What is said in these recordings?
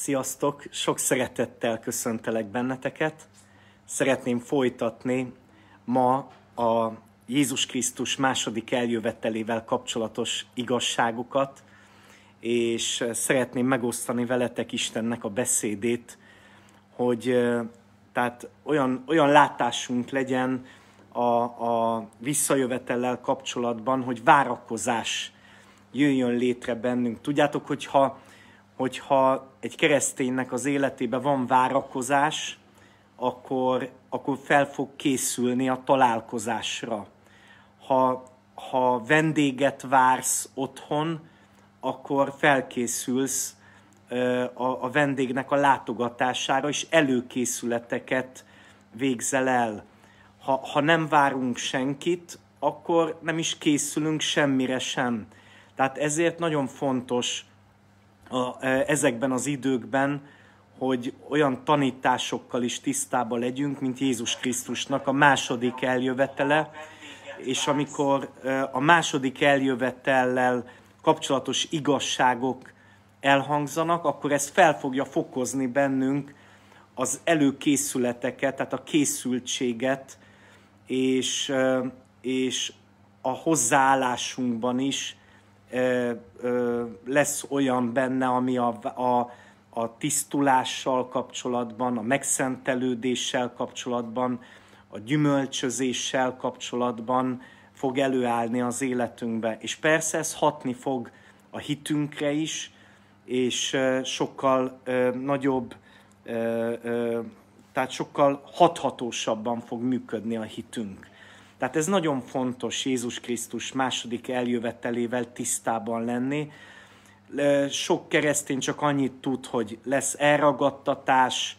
Sziasztok! Sok szeretettel köszöntelek benneteket. Szeretném folytatni ma a Jézus Krisztus második eljövetelével kapcsolatos igazságokat, és szeretném megosztani veletek Istennek a beszédét, hogy tehát olyan, olyan látásunk legyen a, a visszajövetellel kapcsolatban, hogy várakozás jöjjön létre bennünk. Tudjátok, hogyha hogyha egy kereszténynek az életében van várakozás, akkor, akkor fel fog készülni a találkozásra. Ha, ha vendéget vársz otthon, akkor felkészülsz a, a vendégnek a látogatására, és előkészületeket végzel el. Ha, ha nem várunk senkit, akkor nem is készülünk semmire sem. Tehát ezért nagyon fontos, a, e, ezekben az időkben, hogy olyan tanításokkal is tisztába legyünk, mint Jézus Krisztusnak a második eljövetele, és amikor e, a második eljövetellel kapcsolatos igazságok elhangzanak, akkor ez fel fogja fokozni bennünk az előkészületeket, tehát a készültséget, és, e, és a hozzáállásunkban is ö, ö, lesz olyan benne, ami a, a, a tisztulással kapcsolatban, a megszentelődéssel kapcsolatban, a gyümölcsözéssel kapcsolatban fog előállni az életünkbe. És persze ez hatni fog a hitünkre is, és sokkal ö, nagyobb, ö, ö, tehát sokkal hathatósabban fog működni a hitünk. Tehát ez nagyon fontos Jézus Krisztus második eljövetelével tisztában lenni. Sok keresztény csak annyit tud, hogy lesz elragadtatás,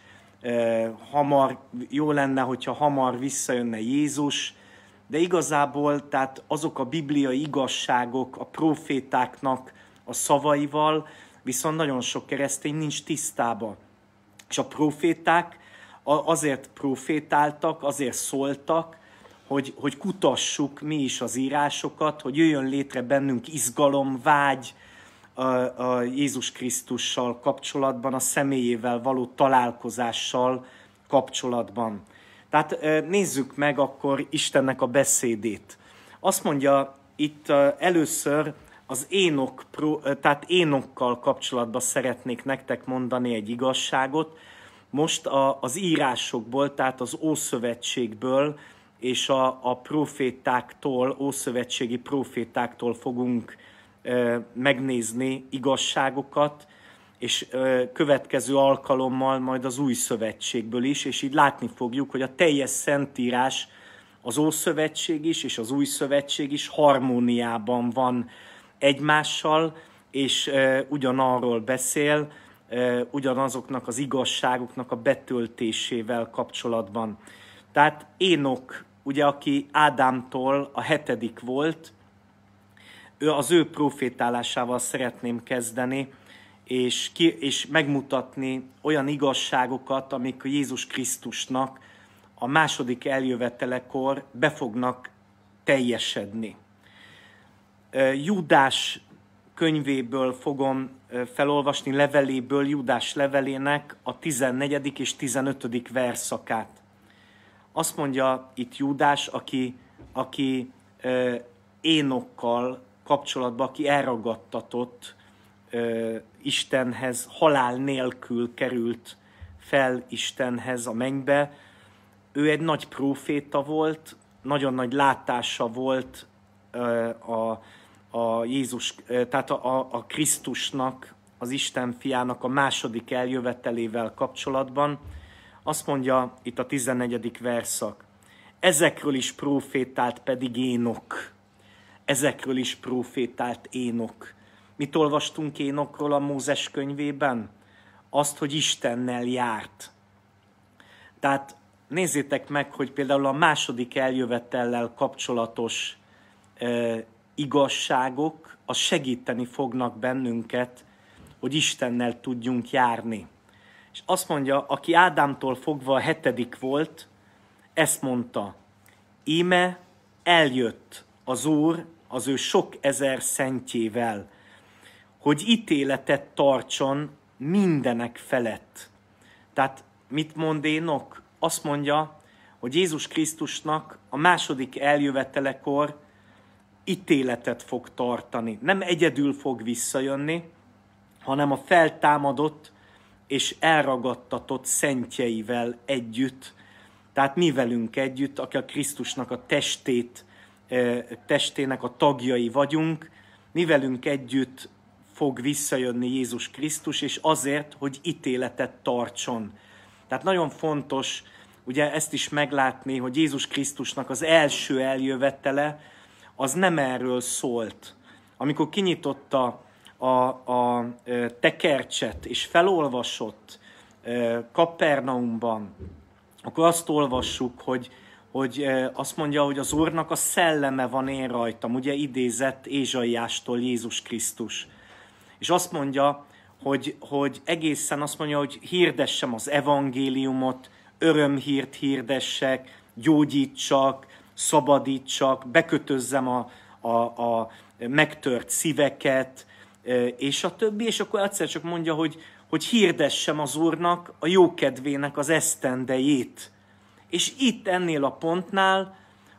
hamar, jó lenne, hogyha hamar visszajönne Jézus, de igazából tehát azok a bibliai igazságok a profétáknak a szavaival, viszont nagyon sok keresztény nincs tisztában. És a proféták azért profétáltak, azért szóltak, hogy, hogy kutassuk mi is az írásokat, hogy jöjjön létre bennünk izgalom, vágy a, a Jézus Krisztussal kapcsolatban, a személyével való találkozással kapcsolatban. Tehát nézzük meg akkor Istennek a beszédét. Azt mondja itt először az énok, tehát énokkal kapcsolatban szeretnék nektek mondani egy igazságot. Most az írásokból, tehát az Ószövetségből, és a, a profétáktól, ószövetségi profétáktól fogunk ö, megnézni igazságokat, és ö, következő alkalommal majd az új szövetségből is, és így látni fogjuk, hogy a teljes szentírás, az ószövetség is, és az új szövetség is harmóniában van egymással, és ö, ugyanarról beszél, ö, ugyanazoknak az igazságoknak a betöltésével kapcsolatban. Tehát Énok ugye aki Ádámtól a hetedik volt, ő az ő profétálásával szeretném kezdeni, és, ki, és megmutatni olyan igazságokat, amik Jézus Krisztusnak a második eljövetelekor be fognak teljesedni. Judás könyvéből fogom felolvasni leveléből, Judás levelének a 14. és 15. verszakát. Azt mondja itt Júdás, aki, aki ö, énokkal kapcsolatban, aki elragadtatott ö, Istenhez, halál nélkül került fel Istenhez a mennybe. Ő egy nagy próféta volt, nagyon nagy látása volt ö, a, a Jézus, ö, tehát a, a Krisztusnak, az Isten fiának a második eljövetelével kapcsolatban azt mondja itt a 14. verszak. Ezekről is profétált pedig Énok. Ezekről is profétált Énok. Mit olvastunk Énokról a Mózes könyvében? Azt, hogy Istennel járt. Tehát nézzétek meg, hogy például a második eljövetellel kapcsolatos e, igazságok, az segíteni fognak bennünket, hogy Istennel tudjunk járni. És azt mondja, aki Ádámtól fogva a hetedik volt, ezt mondta, íme eljött az Úr az ő sok ezer szentjével, hogy ítéletet tartson mindenek felett. Tehát mit mond Énok? Azt mondja, hogy Jézus Krisztusnak a második eljövetelekor ítéletet fog tartani. Nem egyedül fog visszajönni, hanem a feltámadott és elragadtatott szentjeivel együtt, tehát mi velünk együtt, aki a Krisztusnak a testét, testének a tagjai vagyunk, mi velünk együtt fog visszajönni Jézus Krisztus, és azért, hogy ítéletet tartson. Tehát nagyon fontos ugye ezt is meglátni, hogy Jézus Krisztusnak az első eljövetele az nem erről szólt. Amikor kinyitotta a, a tekercset és felolvasott Kapernaumban, akkor azt olvassuk, hogy, hogy azt mondja, hogy az Úrnak a szelleme van én rajtam, ugye idézett Ézsaiástól Jézus Krisztus. És azt mondja, hogy, hogy egészen azt mondja, hogy hirdessem az evangéliumot, örömhírt hirdessek, gyógyítsak, szabadítsak, bekötözzem a, a, a megtört szíveket, és a többi, és akkor egyszer csak mondja, hogy, hogy hirdessem az Úrnak a jókedvének az esztendejét. És itt ennél a pontnál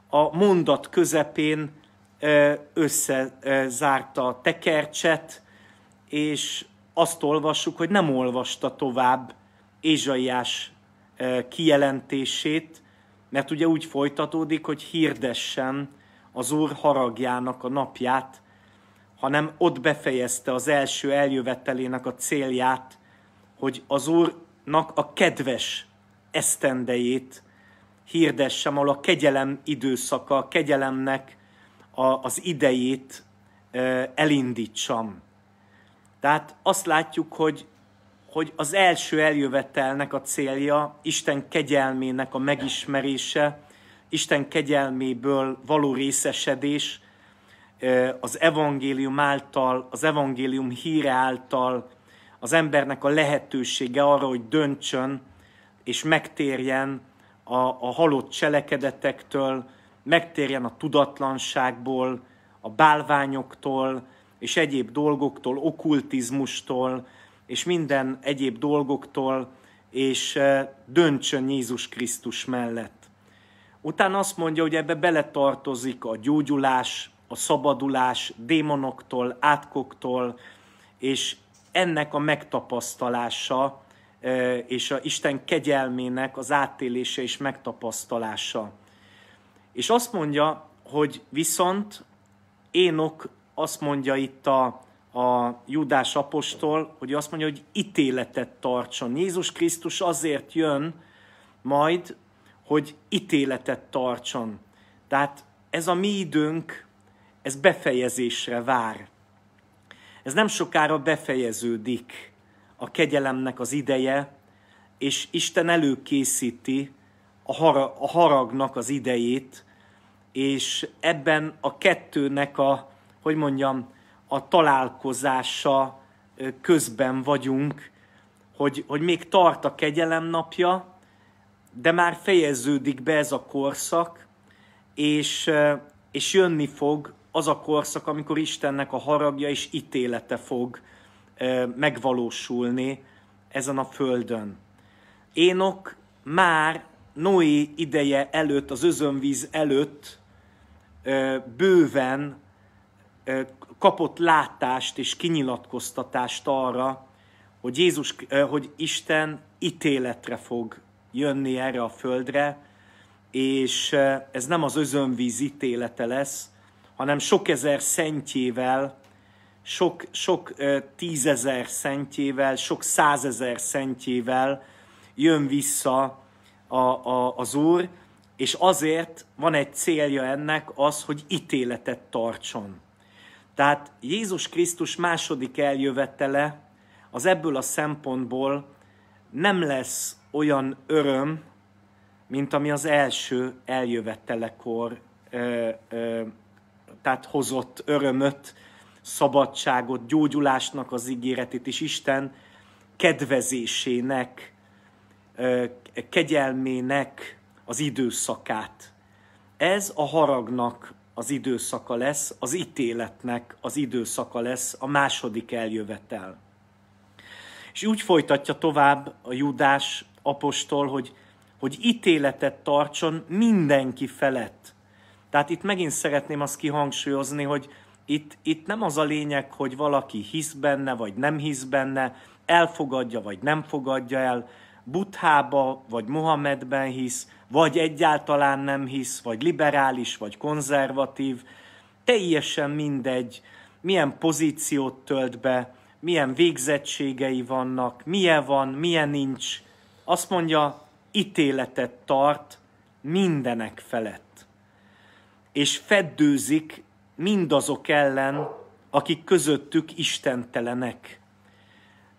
a mondat közepén összezárta a tekercset, és azt olvassuk, hogy nem olvasta tovább Ézsaiás kijelentését, mert ugye úgy folytatódik, hogy hirdessen az Úr haragjának a napját, hanem ott befejezte az első eljövetelének a célját, hogy az Úrnak a kedves esztendejét hirdessem, ahol a kegyelem időszaka, a kegyelemnek a, az idejét elindítsam. Tehát azt látjuk, hogy, hogy az első eljövetelnek a célja Isten kegyelmének a megismerése, Isten kegyelméből való részesedés, Eh, az evangélium által, az evangélium híre által az embernek a lehetősége arra, hogy döntsön és megtérjen a, a halott cselekedetektől, megtérjen a tudatlanságból, a bálványoktól és egyéb dolgoktól, okkultizmustól és minden egyéb dolgoktól, és eh, döntsön Jézus Krisztus mellett. Utána azt mondja, hogy ebbe beletartozik a gyógyulás, a szabadulás démonoktól, átkoktól, és ennek a megtapasztalása, és a Isten kegyelmének az átélése és megtapasztalása. És azt mondja, hogy viszont Énok azt mondja itt a, a Judás apostol, hogy azt mondja, hogy ítéletet tartson. Jézus Krisztus azért jön majd, hogy ítéletet tartson. Tehát ez a mi időnk ez befejezésre vár. Ez nem sokára befejeződik a kegyelemnek az ideje, és Isten előkészíti a, hara, a haragnak az idejét, és ebben a kettőnek a, hogy mondjam, a találkozása közben vagyunk, hogy, hogy még tart a kegyelem napja, de már fejeződik be ez a korszak, és, és jönni fog az a korszak, amikor Istennek a haragja és ítélete fog megvalósulni ezen a földön. Énok már Noé ideje előtt, az özönvíz előtt bőven kapott látást és kinyilatkoztatást arra, hogy, Jézus, hogy Isten ítéletre fog jönni erre a földre, és ez nem az özönvíz ítélete lesz, hanem sok ezer szentjével, sok, sok tízezer szentjével, sok százezer szentjével jön vissza a, a, az Úr, és azért van egy célja ennek az, hogy ítéletet tartson. Tehát Jézus Krisztus második eljövetele az ebből a szempontból nem lesz olyan öröm, mint ami az első eljövetelekor ö, ö, tehát hozott örömöt, szabadságot, gyógyulásnak az ígéretét, és Isten kedvezésének, kegyelmének az időszakát. Ez a haragnak az időszaka lesz, az ítéletnek az időszaka lesz, a második eljövetel. És úgy folytatja tovább a Judás apostol, hogy, hogy ítéletet tartson mindenki felett, tehát itt megint szeretném azt kihangsúlyozni, hogy itt, itt nem az a lényeg, hogy valaki hisz benne, vagy nem hisz benne, elfogadja, vagy nem fogadja el, Buthába, vagy Mohamedben hisz, vagy egyáltalán nem hisz, vagy liberális, vagy konzervatív, teljesen mindegy, milyen pozíciót tölt be, milyen végzettségei vannak, milyen van, milyen nincs. Azt mondja, ítéletet tart mindenek felett és feddőzik mindazok ellen, akik közöttük istentelenek.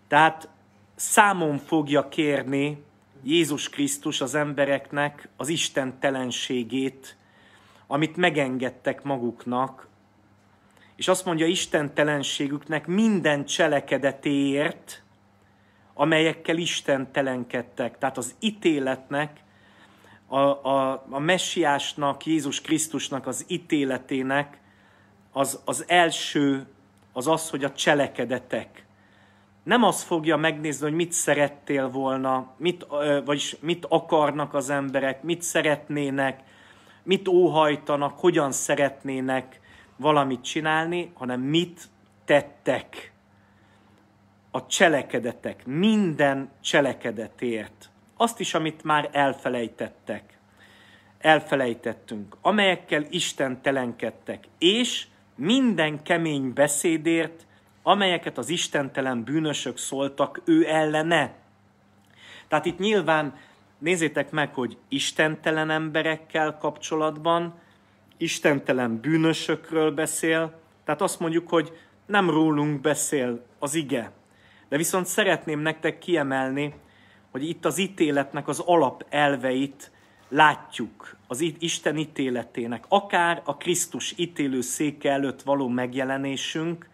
Tehát számon fogja kérni Jézus Krisztus az embereknek az istentelenségét, amit megengedtek maguknak, és azt mondja istentelenségüknek minden cselekedetéért, amelyekkel istentelenkedtek. Tehát az ítéletnek a, a, a messiásnak, Jézus Krisztusnak az ítéletének az, az első az az, hogy a cselekedetek. Nem az fogja megnézni, hogy mit szerettél volna, mit, vagyis mit akarnak az emberek, mit szeretnének, mit óhajtanak, hogyan szeretnének valamit csinálni, hanem mit tettek. A cselekedetek, minden cselekedetért azt is, amit már elfelejtettek, elfelejtettünk, amelyekkel Isten telenkedtek, és minden kemény beszédért, amelyeket az istentelen bűnösök szóltak ő ellene. Tehát itt nyilván nézzétek meg, hogy istentelen emberekkel kapcsolatban, istentelen bűnösökről beszél, tehát azt mondjuk, hogy nem rólunk beszél az ige. De viszont szeretném nektek kiemelni, hogy itt az ítéletnek az alapelveit látjuk, az Isten ítéletének, akár a Krisztus ítélő széke előtt való megjelenésünk,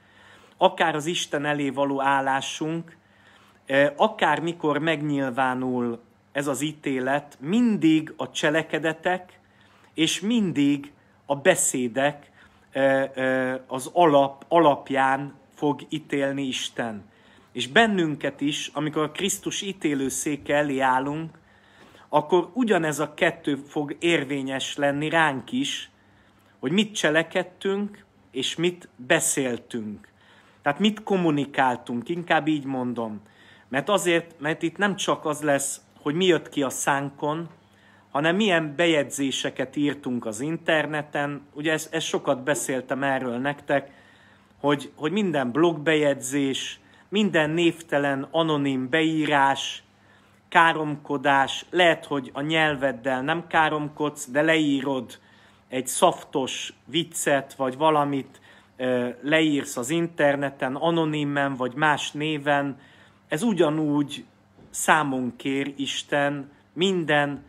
akár az Isten elé való állásunk, eh, akár mikor megnyilvánul ez az ítélet, mindig a cselekedetek és mindig a beszédek eh, eh, az alap, alapján fog ítélni Isten és bennünket is, amikor a Krisztus széke elé állunk, akkor ugyanez a kettő fog érvényes lenni ránk is, hogy mit cselekedtünk, és mit beszéltünk. Tehát mit kommunikáltunk, inkább így mondom. Mert azért, mert itt nem csak az lesz, hogy mi jött ki a szánkon, hanem milyen bejegyzéseket írtunk az interneten. Ugye ezt, ezt sokat beszéltem erről nektek, hogy, hogy minden blogbejegyzés, minden névtelen, anonim beírás, káromkodás, lehet, hogy a nyelveddel nem káromkodsz, de leírod egy szaftos viccet, vagy valamit leírsz az interneten, anonimen, vagy más néven, ez ugyanúgy számon kér Isten minden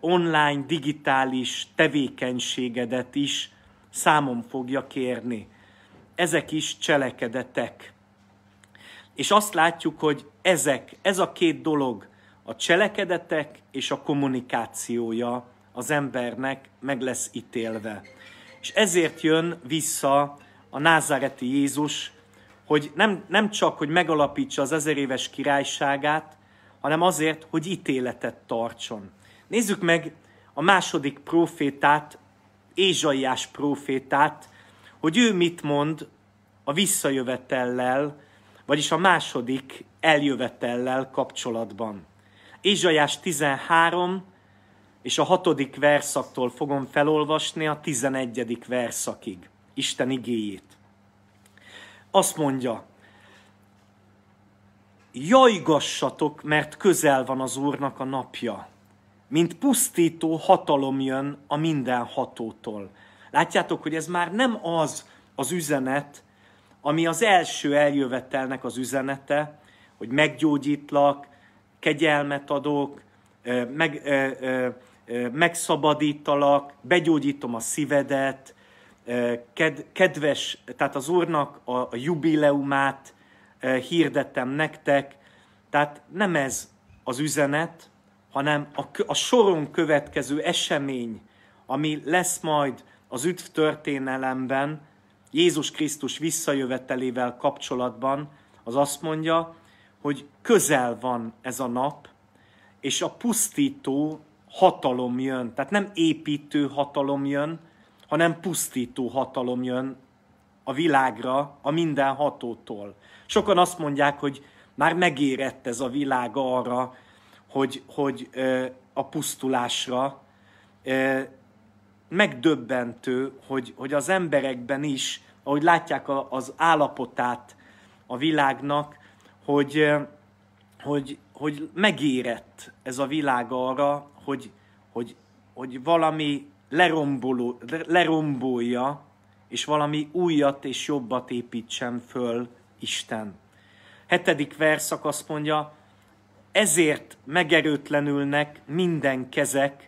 online, digitális tevékenységedet is számon fogja kérni. Ezek is cselekedetek. És azt látjuk, hogy ezek, ez a két dolog, a cselekedetek és a kommunikációja az embernek meg lesz ítélve. És ezért jön vissza a názáreti Jézus, hogy nem, nem csak, hogy megalapítsa az ezer éves királyságát, hanem azért, hogy ítéletet tartson. Nézzük meg a második profétát, Ézsaiás profétát, hogy ő mit mond a visszajövetellel, vagyis a második eljövetellel kapcsolatban. Ézsajás 13 és a hatodik verszaktól fogom felolvasni a tizenegyedik verszakig, Isten igéjét. Azt mondja, jajgassatok, mert közel van az Úrnak a napja, mint pusztító hatalom jön a minden hatótól. Látjátok, hogy ez már nem az az üzenet, ami az első eljövetelnek az üzenete, hogy meggyógyítlak, kegyelmet adok, meg, megszabadítalak, begyógyítom a szívedet, kedves, tehát az Úrnak a, jubileumát hirdettem nektek. Tehát nem ez az üzenet, hanem a, a soron következő esemény, ami lesz majd az üdv történelemben, Jézus Krisztus visszajövetelével kapcsolatban, az azt mondja, hogy közel van ez a nap, és a pusztító hatalom jön. Tehát nem építő hatalom jön, hanem pusztító hatalom jön a világra, a minden hatótól. Sokan azt mondják, hogy már megérett ez a világ arra, hogy, hogy a pusztulásra, megdöbbentő, hogy, hogy az emberekben is, ahogy látják a, az állapotát a világnak, hogy, hogy, hogy megérett ez a világ arra, hogy, hogy, hogy valami leromboló, lerombolja, és valami újat és jobbat építsen föl Isten. Hetedik verszak azt mondja, ezért megerőtlenülnek minden kezek,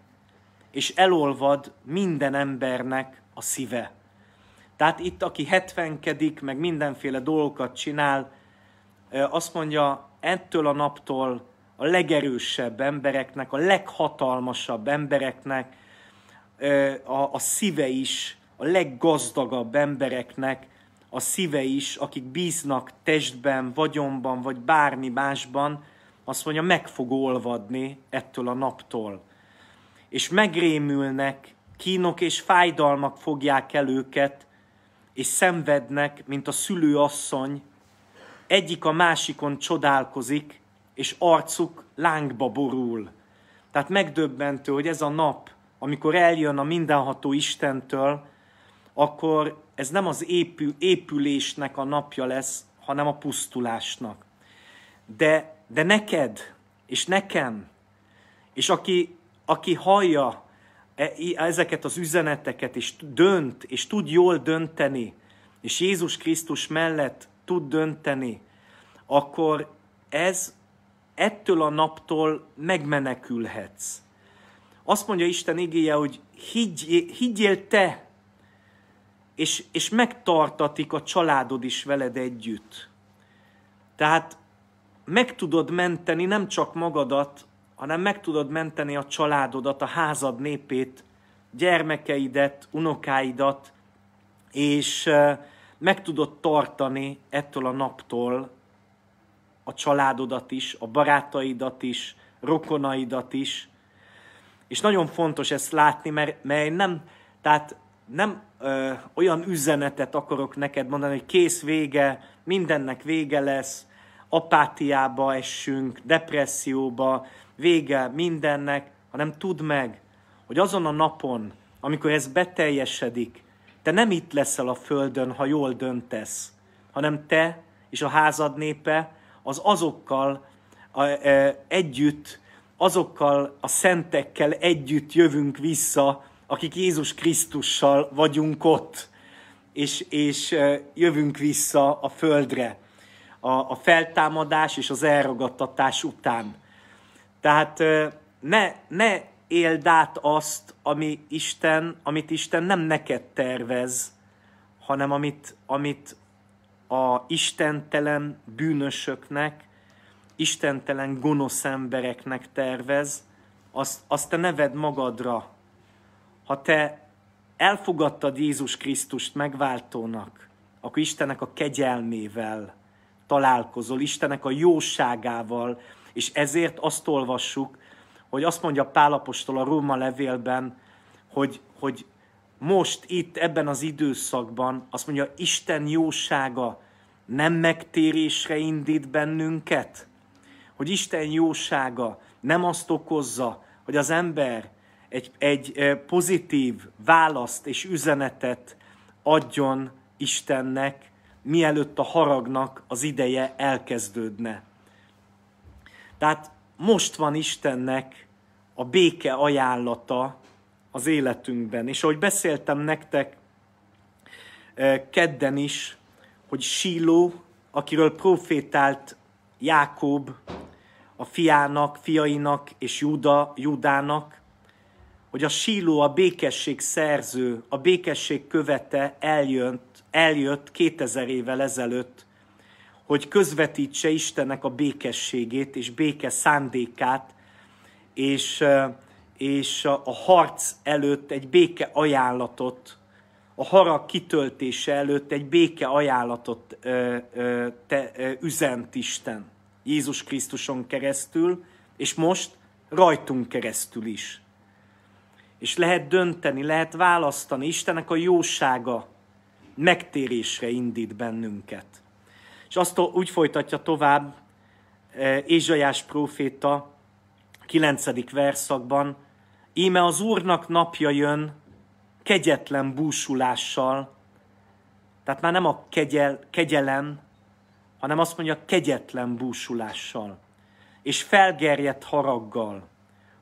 és elolvad minden embernek a szíve. Tehát itt, aki hetvenkedik, meg mindenféle dolgokat csinál, azt mondja, ettől a naptól a legerősebb embereknek, a leghatalmasabb embereknek, a, a szíve is, a leggazdagabb embereknek, a szíve is, akik bíznak testben, vagyonban, vagy bármi másban, azt mondja, meg fog olvadni ettől a naptól és megrémülnek, kínok és fájdalmak fogják el őket, és szenvednek, mint a szülőasszony, egyik a másikon csodálkozik, és arcuk lángba borul. Tehát megdöbbentő, hogy ez a nap, amikor eljön a mindenható Istentől, akkor ez nem az épül, épülésnek a napja lesz, hanem a pusztulásnak. De, de neked, és nekem, és aki aki hallja e, ezeket az üzeneteket, és dönt, és tud jól dönteni, és Jézus Krisztus mellett tud dönteni, akkor ez ettől a naptól megmenekülhetsz. Azt mondja Isten igéje, hogy higgy, higgyél te, és, és megtartatik a családod is veled együtt. Tehát meg tudod menteni nem csak magadat, hanem meg tudod menteni a családodat, a házad népét, gyermekeidet, unokáidat, és meg tudod tartani ettől a naptól a családodat is, a barátaidat is, rokonaidat is. És nagyon fontos ezt látni, mert, mert nem, tehát nem ö, olyan üzenetet akarok neked mondani, hogy kész vége, mindennek vége lesz, apátiába essünk, depresszióba, vége mindennek, hanem tudd meg, hogy azon a napon, amikor ez beteljesedik, te nem itt leszel a földön, ha jól döntesz, hanem te és a házad népe az azokkal a, e, együtt, azokkal a szentekkel együtt jövünk vissza, akik Jézus Krisztussal vagyunk ott, és, és e, jövünk vissza a földre a, a feltámadás és az elragadtatás után. Tehát ne, ne éld át azt, ami Isten, amit Isten nem neked tervez, hanem amit, amit a istentelen bűnösöknek, istentelen gonosz embereknek tervez, azt, azt te neved magadra. Ha te elfogadtad Jézus Krisztust megváltónak, akkor Istenek a kegyelmével találkozol, Istenek a jóságával, és ezért azt olvassuk, hogy azt mondja Pálapostól a Róma levélben, hogy, hogy most itt, ebben az időszakban, azt mondja, Isten jósága nem megtérésre indít bennünket? Hogy Isten jósága nem azt okozza, hogy az ember egy, egy pozitív választ és üzenetet adjon Istennek, mielőtt a haragnak az ideje elkezdődne. Tehát most van Istennek a béke ajánlata az életünkben. És ahogy beszéltem nektek eh, kedden is, hogy Síló, akiről profétált Jákob a fiának, fiainak és Júda, Júdának, hogy a Síló, a békesség szerző, a békesség követe eljönt, eljött 2000 évvel ezelőtt hogy közvetítse Istennek a békességét és béke szándékát, és, és a harc előtt egy béke ajánlatot, a harag kitöltése előtt egy béke ajánlatot ö, ö, te, ö, üzent Isten Jézus Krisztuson keresztül, és most rajtunk keresztül is. És lehet dönteni, lehet választani, Istennek a jósága megtérésre indít bennünket. És azt úgy folytatja tovább eh, Ézsajás próféta 9. verszakban, Íme az Úrnak napja jön kegyetlen búsulással, tehát már nem a kegyel, kegyelem, hanem azt mondja kegyetlen búsulással, és felgerjedt haraggal,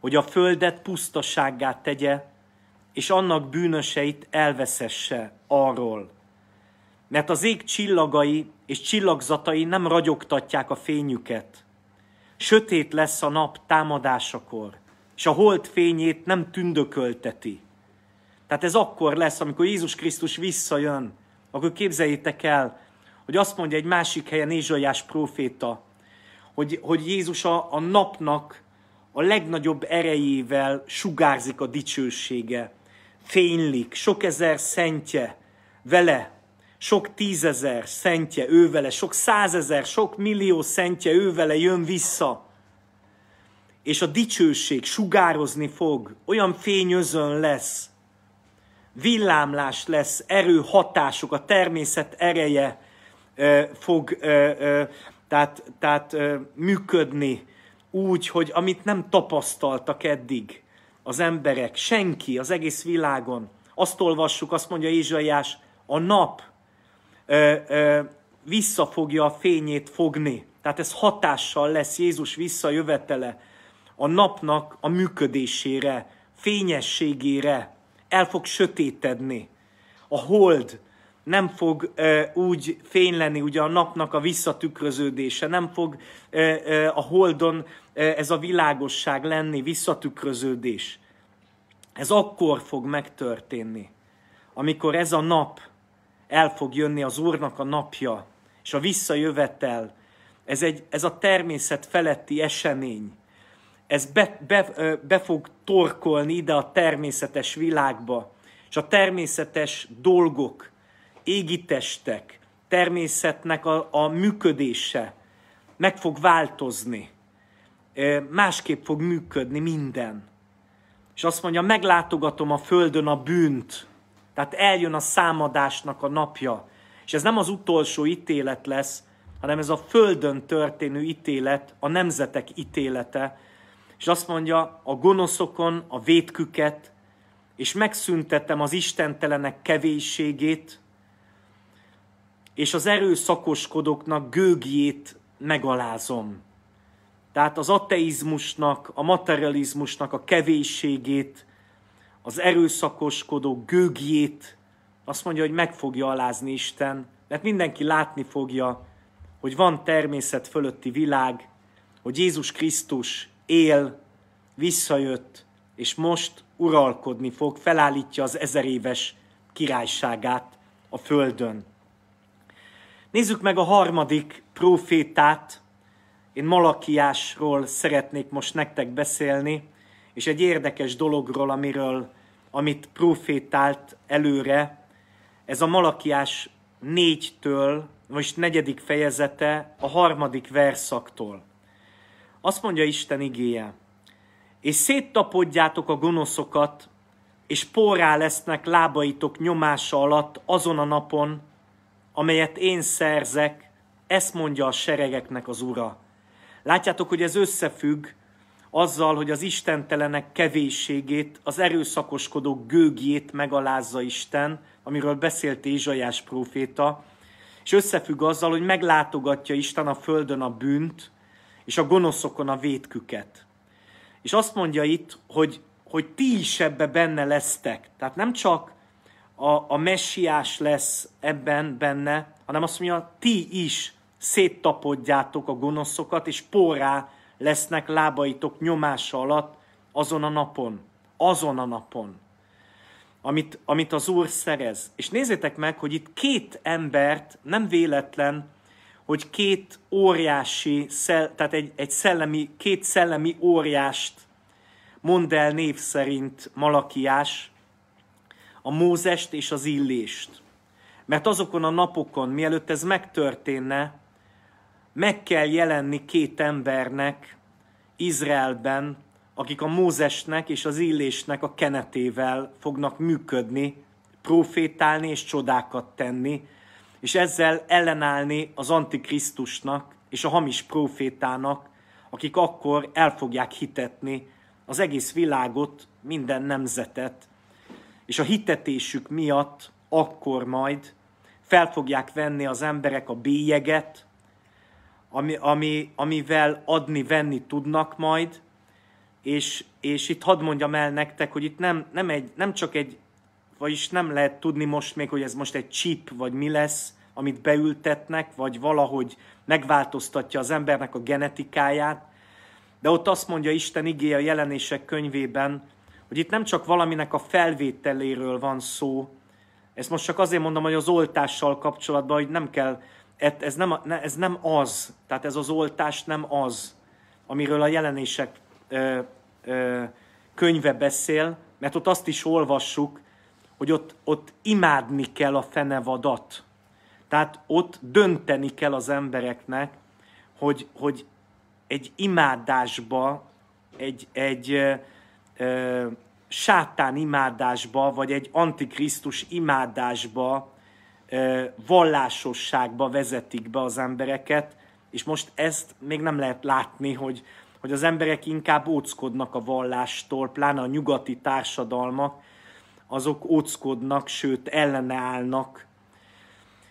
hogy a földet pusztasággá tegye, és annak bűnöseit elveszesse arról, mert az ég csillagai és csillagzatai nem ragyogtatják a fényüket. Sötét lesz a nap támadásakor, és a hold fényét nem tündökölteti. Tehát ez akkor lesz, amikor Jézus Krisztus visszajön, akkor képzeljétek el, hogy azt mondja egy másik helyen Ézsajás próféta, hogy, hogy Jézus a, a napnak a legnagyobb erejével sugárzik a dicsősége, fénylik, sok ezer szentje, vele sok tízezer szentje ővele, sok százezer, sok millió szentje ővele jön vissza. És a dicsőség sugározni fog, olyan fényözön lesz, villámlás lesz, erő hatások, a természet ereje ö, fog ö, ö, tehát, tehát ö, működni úgy, hogy amit nem tapasztaltak eddig az emberek, senki az egész világon. Azt olvassuk, azt mondja Ézsaiás, a nap ö, ö, vissza fogja a fényét fogni. Tehát ez hatással lesz Jézus visszajövetele a napnak a működésére, fényességére, el fog sötétedni. A hold nem fog ö, úgy fényleni, ugye a napnak a visszatükröződése, nem fog ö, ö, a holdon ö, ez a világosság lenni, visszatükröződés. Ez akkor fog megtörténni, amikor ez a nap el fog jönni az Úrnak a napja, és a visszajövetel, ez, egy, ez a természet feletti esemény, ez be, be, be fog torkolni ide a természetes világba, és a természetes dolgok, égitestek, természetnek a, a működése meg fog változni, másképp fog működni minden. És azt mondja, meglátogatom a földön a bűnt, tehát eljön a számadásnak a napja. És ez nem az utolsó ítélet lesz, hanem ez a földön történő ítélet, a nemzetek ítélete. És azt mondja, a gonoszokon a vétküket, és megszüntetem az istentelenek kevésségét, és az erőszakoskodóknak gőgjét megalázom. Tehát az ateizmusnak, a materializmusnak a kevésségét, az erőszakoskodó gőgjét, azt mondja, hogy meg fogja alázni Isten, mert mindenki látni fogja, hogy van természet fölötti világ, hogy Jézus Krisztus él, visszajött, és most uralkodni fog, felállítja az ezer éves királyságát a földön. Nézzük meg a harmadik profétát. Én Malakiásról szeretnék most nektek beszélni, és egy érdekes dologról, amiről amit profétált előre. Ez a Malakiás 4-től, most negyedik fejezete, a harmadik verszaktól. Azt mondja Isten igéje, és széttapodjátok a gonoszokat, és porrá lesznek lábaitok nyomása alatt azon a napon, amelyet én szerzek, ezt mondja a seregeknek az ura. Látjátok, hogy ez összefügg azzal, hogy az istentelenek kevésségét, az erőszakoskodók gőgjét megalázza Isten, amiről beszélt Ézsajás próféta, és összefügg azzal, hogy meglátogatja Isten a földön a bűnt, és a gonoszokon a vétküket. És azt mondja itt, hogy, hogy ti is ebbe benne lesztek. Tehát nem csak a, a messiás lesz ebben benne, hanem azt mondja, ti is széttapodjátok a gonoszokat, és porrá lesznek lábaitok nyomása alatt azon a napon. Azon a napon, amit, amit az Úr szerez. És nézzétek meg, hogy itt két embert, nem véletlen, hogy két óriási, tehát egy, egy szellemi, két szellemi óriást mond el név szerint Malakiás, a Mózest és az Illést. Mert azokon a napokon, mielőtt ez megtörténne, meg kell jelenni két embernek Izraelben, akik a Mózesnek és az Illésnek a kenetével fognak működni, profétálni és csodákat tenni, és ezzel ellenállni az Antikrisztusnak és a hamis profétának, akik akkor el fogják hitetni az egész világot, minden nemzetet, és a hitetésük miatt akkor majd fel fogják venni az emberek a bélyeget, ami, ami, amivel adni-venni tudnak majd, és, és itt hadd mondjam el nektek, hogy itt nem, nem, egy, nem csak egy, vagyis nem lehet tudni most még, hogy ez most egy chip, vagy mi lesz, amit beültetnek, vagy valahogy megváltoztatja az embernek a genetikáját, de ott azt mondja Isten igéje a jelenések könyvében, hogy itt nem csak valaminek a felvételéről van szó, ezt most csak azért mondom, hogy az oltással kapcsolatban, hogy nem kell ez nem, ez nem az, tehát ez az oltás nem az, amiről a jelenések ö, ö, könyve beszél, mert ott azt is olvassuk, hogy ott, ott imádni kell a fenevadat. Tehát ott dönteni kell az embereknek, hogy, hogy egy imádásba, egy, egy ö, ö, sátán imádásba, vagy egy antikrisztus imádásba vallásosságba vezetik be az embereket, és most ezt még nem lehet látni, hogy, hogy az emberek inkább óckodnak a vallástól, pláne a nyugati társadalmak, azok óckodnak, sőt állnak.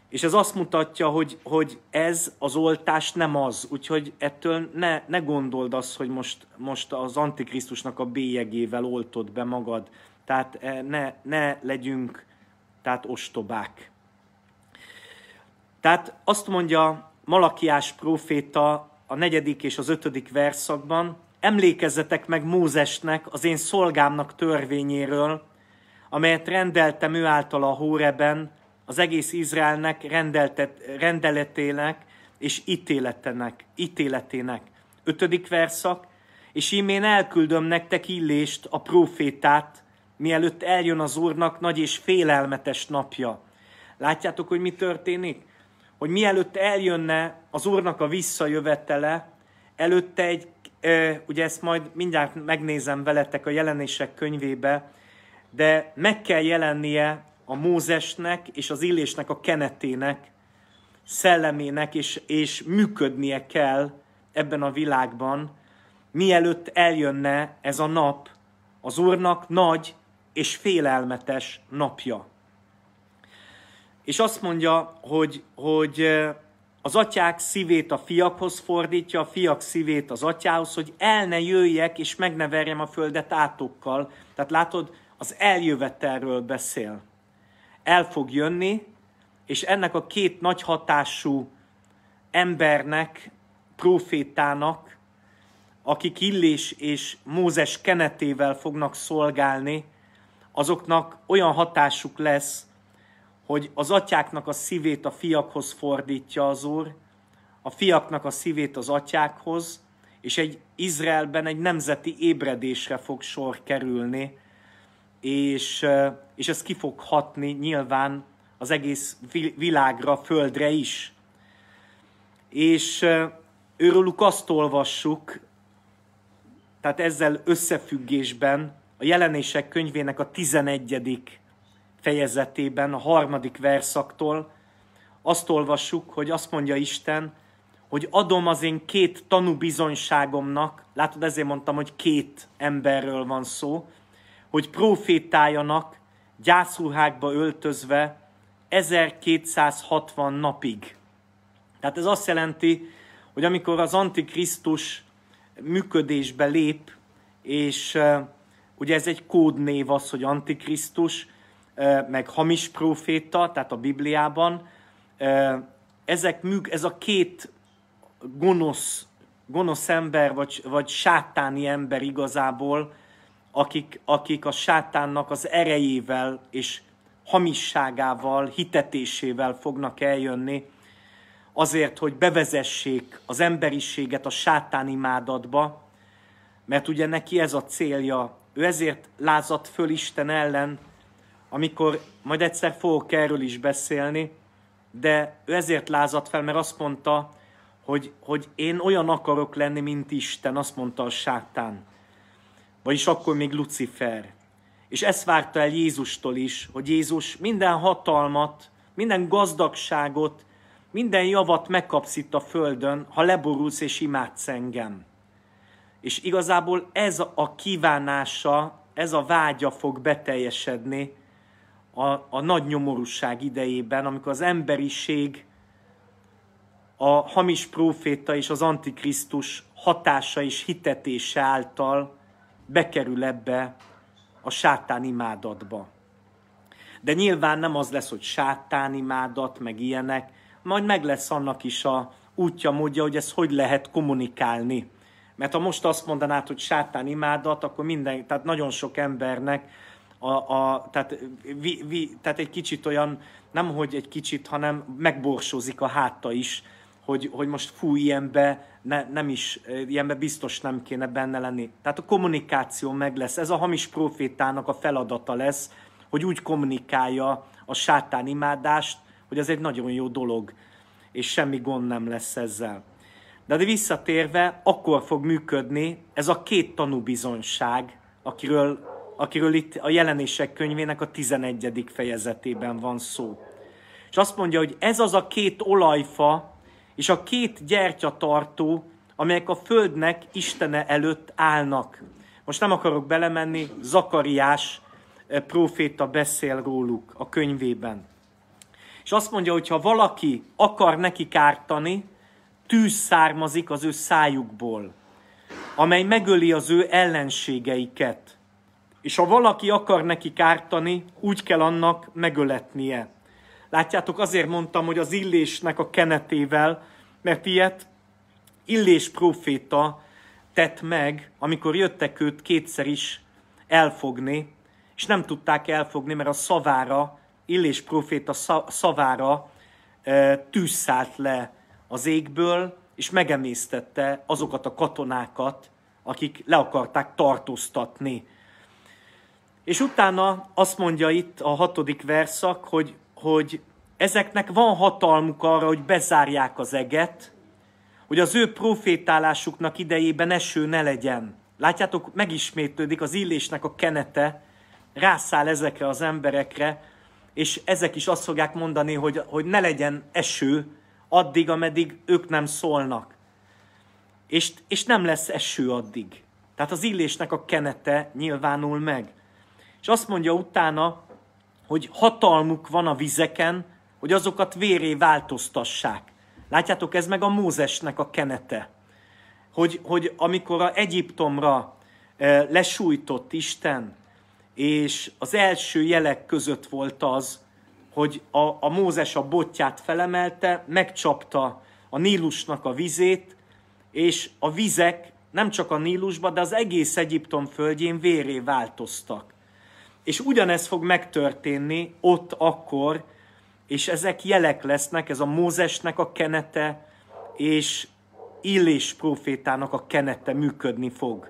És ez azt mutatja, hogy, hogy ez az oltás nem az, úgyhogy ettől ne, ne gondold azt, hogy most, most az Antikrisztusnak a bélyegével oltod be magad. Tehát eh, ne, ne legyünk tehát ostobák. Tehát azt mondja Malakiás próféta a negyedik és az ötödik verszakban, emlékezzetek meg Mózesnek, az én szolgámnak törvényéről, amelyet rendeltem ő által a Hóreben, az egész Izraelnek rendeletének és ítéletenek, ítéletének. Ötödik verszak, és ím én elküldöm nektek illést, a prófétát, mielőtt eljön az Úrnak nagy és félelmetes napja. Látjátok, hogy mi történik? hogy mielőtt eljönne az Úrnak a visszajövetele, előtte egy, ugye ezt majd mindjárt megnézem veletek a jelenések könyvébe, de meg kell jelennie a Mózesnek és az Illésnek a kenetének, szellemének, és, és működnie kell ebben a világban, mielőtt eljönne ez a nap, az Úrnak nagy és félelmetes napja és azt mondja, hogy, hogy az atyák szívét a fiakhoz fordítja, a fiak szívét az atyához, hogy el ne jöjjek és megneverjem a földet átokkal. Tehát látod, az eljövetelről beszél. El fog jönni, és ennek a két nagy hatású embernek, profétának, akik Illés és Mózes kenetével fognak szolgálni, azoknak olyan hatásuk lesz, hogy az atyáknak a szívét a fiakhoz fordítja az Úr, a fiaknak a szívét az atyákhoz, és egy Izraelben egy nemzeti ébredésre fog sor kerülni, és, és ez ki fog hatni nyilván az egész világra, földre is. És őrőlük azt olvassuk, tehát ezzel összefüggésben a jelenések könyvének a 11 fejezetében, a harmadik verszaktól azt olvassuk, hogy azt mondja Isten, hogy adom az én két tanúbizonyságomnak, látod, ezért mondtam, hogy két emberről van szó, hogy profétáljanak, gyászruhákba öltözve 1260 napig. Tehát ez azt jelenti, hogy amikor az Antikrisztus működésbe lép, és ugye ez egy kódnév az, hogy Antikrisztus, meg hamis proféta, tehát a Bibliában. Ezek műk, ez a két gonosz, gonosz ember, vagy, vagy sátáni ember igazából, akik, akik a sátánnak az erejével és hamisságával, hitetésével fognak eljönni, azért, hogy bevezessék az emberiséget a sátán imádatba, mert ugye neki ez a célja. Ő ezért lázadt föl Isten ellen, amikor majd egyszer fogok erről is beszélni, de ő ezért lázadt fel, mert azt mondta, hogy, hogy én olyan akarok lenni, mint Isten, azt mondta a sátán. Vagyis akkor még Lucifer. És ezt várta el Jézustól is, hogy Jézus minden hatalmat, minden gazdagságot, minden javat megkapsz itt a földön, ha leborulsz és imádsz engem. És igazából ez a kívánása, ez a vágya fog beteljesedni, a, a nagy nyomorúság idejében, amikor az emberiség a hamis próféta és az antikrisztus hatása és hitetése által bekerül ebbe a sátán imádatba. De nyilván nem az lesz, hogy sátán imádat, meg ilyenek, majd meg lesz annak is a útja, módja, hogy ezt hogy lehet kommunikálni. Mert ha most azt mondanád, hogy sátán imádat, akkor minden, tehát nagyon sok embernek a, a, tehát, vi, vi, tehát egy kicsit olyan, nem hogy egy kicsit, hanem megborsózik a háta is, hogy, hogy most fú, ilyenbe ne, nem is, ilyenbe biztos nem kéne benne lenni. Tehát a kommunikáció meg lesz. Ez a hamis profétának a feladata lesz, hogy úgy kommunikálja a sátán imádást, hogy ez egy nagyon jó dolog, és semmi gond nem lesz ezzel. De, de hát visszatérve, akkor fog működni ez a két tanúbizonyság, akiről akiről itt a jelenések könyvének a 11. fejezetében van szó. És azt mondja, hogy ez az a két olajfa és a két gyertyatartó, amelyek a földnek Istene előtt állnak. Most nem akarok belemenni, Zakariás eh, proféta beszél róluk a könyvében. És azt mondja, hogy ha valaki akar neki kártani, tűz származik az ő szájukból, amely megöli az ő ellenségeiket. És ha valaki akar neki kártani, úgy kell annak megöletnie. Látjátok, azért mondtam, hogy az illésnek a kenetével, mert ilyet illés proféta tett meg, amikor jöttek őt kétszer is elfogni, és nem tudták elfogni, mert a szavára, illés proféta szavára e, tűz szállt le az égből, és megemésztette azokat a katonákat, akik le akarták tartóztatni és utána azt mondja itt a hatodik verszak, hogy, hogy ezeknek van hatalmuk arra, hogy bezárják az eget, hogy az ő profétálásuknak idejében eső ne legyen. Látjátok, megismétlődik az illésnek a kenete, rászáll ezekre az emberekre, és ezek is azt fogják mondani, hogy, hogy ne legyen eső, addig, ameddig ők nem szólnak. És, és nem lesz eső addig. Tehát az illésnek a kenete nyilvánul meg és azt mondja utána, hogy hatalmuk van a vizeken, hogy azokat véré változtassák. Látjátok, ez meg a Mózesnek a kenete. Hogy, hogy amikor a Egyiptomra e, lesújtott Isten, és az első jelek között volt az, hogy a, a Mózes a botját felemelte, megcsapta a Nílusnak a vizét, és a vizek nem csak a Nílusba, de az egész Egyiptom földjén véré változtak. És ugyanez fog megtörténni ott akkor, és ezek jelek lesznek, ez a Mózesnek a kenete, és Illés profétának a kenete működni fog.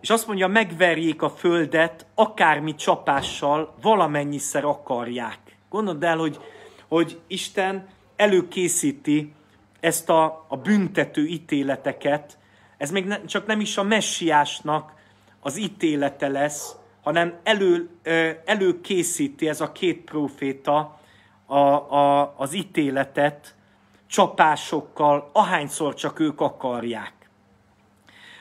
És azt mondja, megverjék a földet, akármi csapással, valamennyiszer akarják. Gondold el, hogy, hogy Isten előkészíti ezt a, a büntető ítéleteket. Ez még ne, csak nem is a messiásnak az ítélete lesz, hanem elő, előkészíti ez a két proféta a, a, az ítéletet csapásokkal, ahányszor csak ők akarják.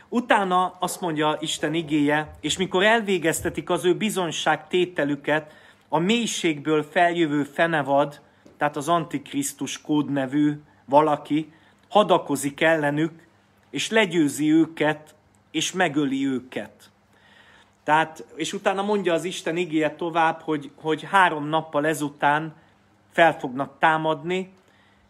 Utána azt mondja Isten igéje, és mikor elvégeztetik az ő bizonság tételüket, a mélységből feljövő fenevad, tehát az Antikrisztus kódnevű valaki, hadakozik ellenük, és legyőzi őket, és megöli őket. Tehát, és utána mondja az Isten igéje tovább, hogy, hogy három nappal ezután fel fognak támadni,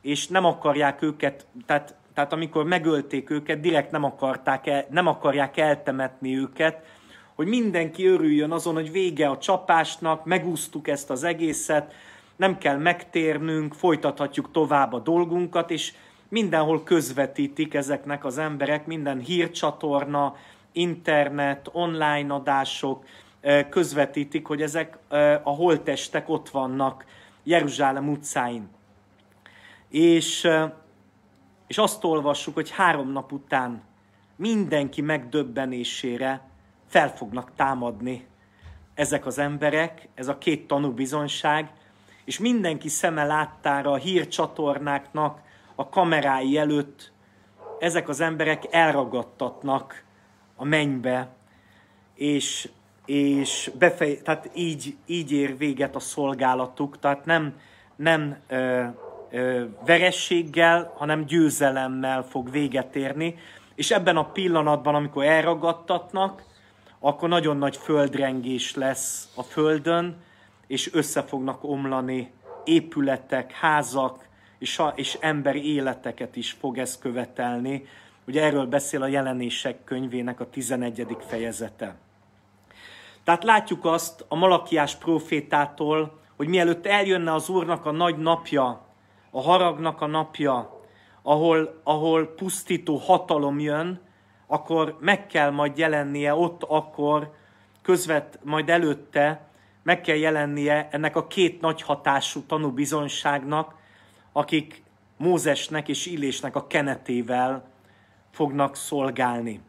és nem akarják őket, tehát, tehát amikor megölték őket, direkt nem, akarták el, nem akarják eltemetni őket, hogy mindenki örüljön azon, hogy vége a csapásnak, megúsztuk ezt az egészet, nem kell megtérnünk, folytathatjuk tovább a dolgunkat, és mindenhol közvetítik ezeknek az emberek, minden hírcsatorna, internet, online adások közvetítik, hogy ezek a holtestek ott vannak Jeruzsálem utcáin. És, és azt olvassuk, hogy három nap után mindenki megdöbbenésére fel fognak támadni ezek az emberek, ez a két bizonyság, és mindenki szeme láttára a hírcsatornáknak, a kamerái előtt ezek az emberek elragadtatnak a mennybe, és, és befej, tehát így, így ér véget a szolgálatuk, tehát nem, nem ö, ö, verességgel, hanem győzelemmel fog véget érni, és ebben a pillanatban, amikor elragadtatnak, akkor nagyon nagy földrengés lesz a földön, és össze fognak omlani épületek, házak, és, a, és emberi életeket is fog ez követelni, Ugye erről beszél a jelenések könyvének a 11. fejezete. Tehát látjuk azt a Malakiás profétától, hogy mielőtt eljönne az Úrnak a nagy napja, a haragnak a napja, ahol, ahol pusztító hatalom jön, akkor meg kell majd jelennie ott, akkor közvet majd előtte meg kell jelennie ennek a két nagy hatású tanúbizonyságnak, akik Mózesnek és Illésnek a kenetével fognak szolgálni.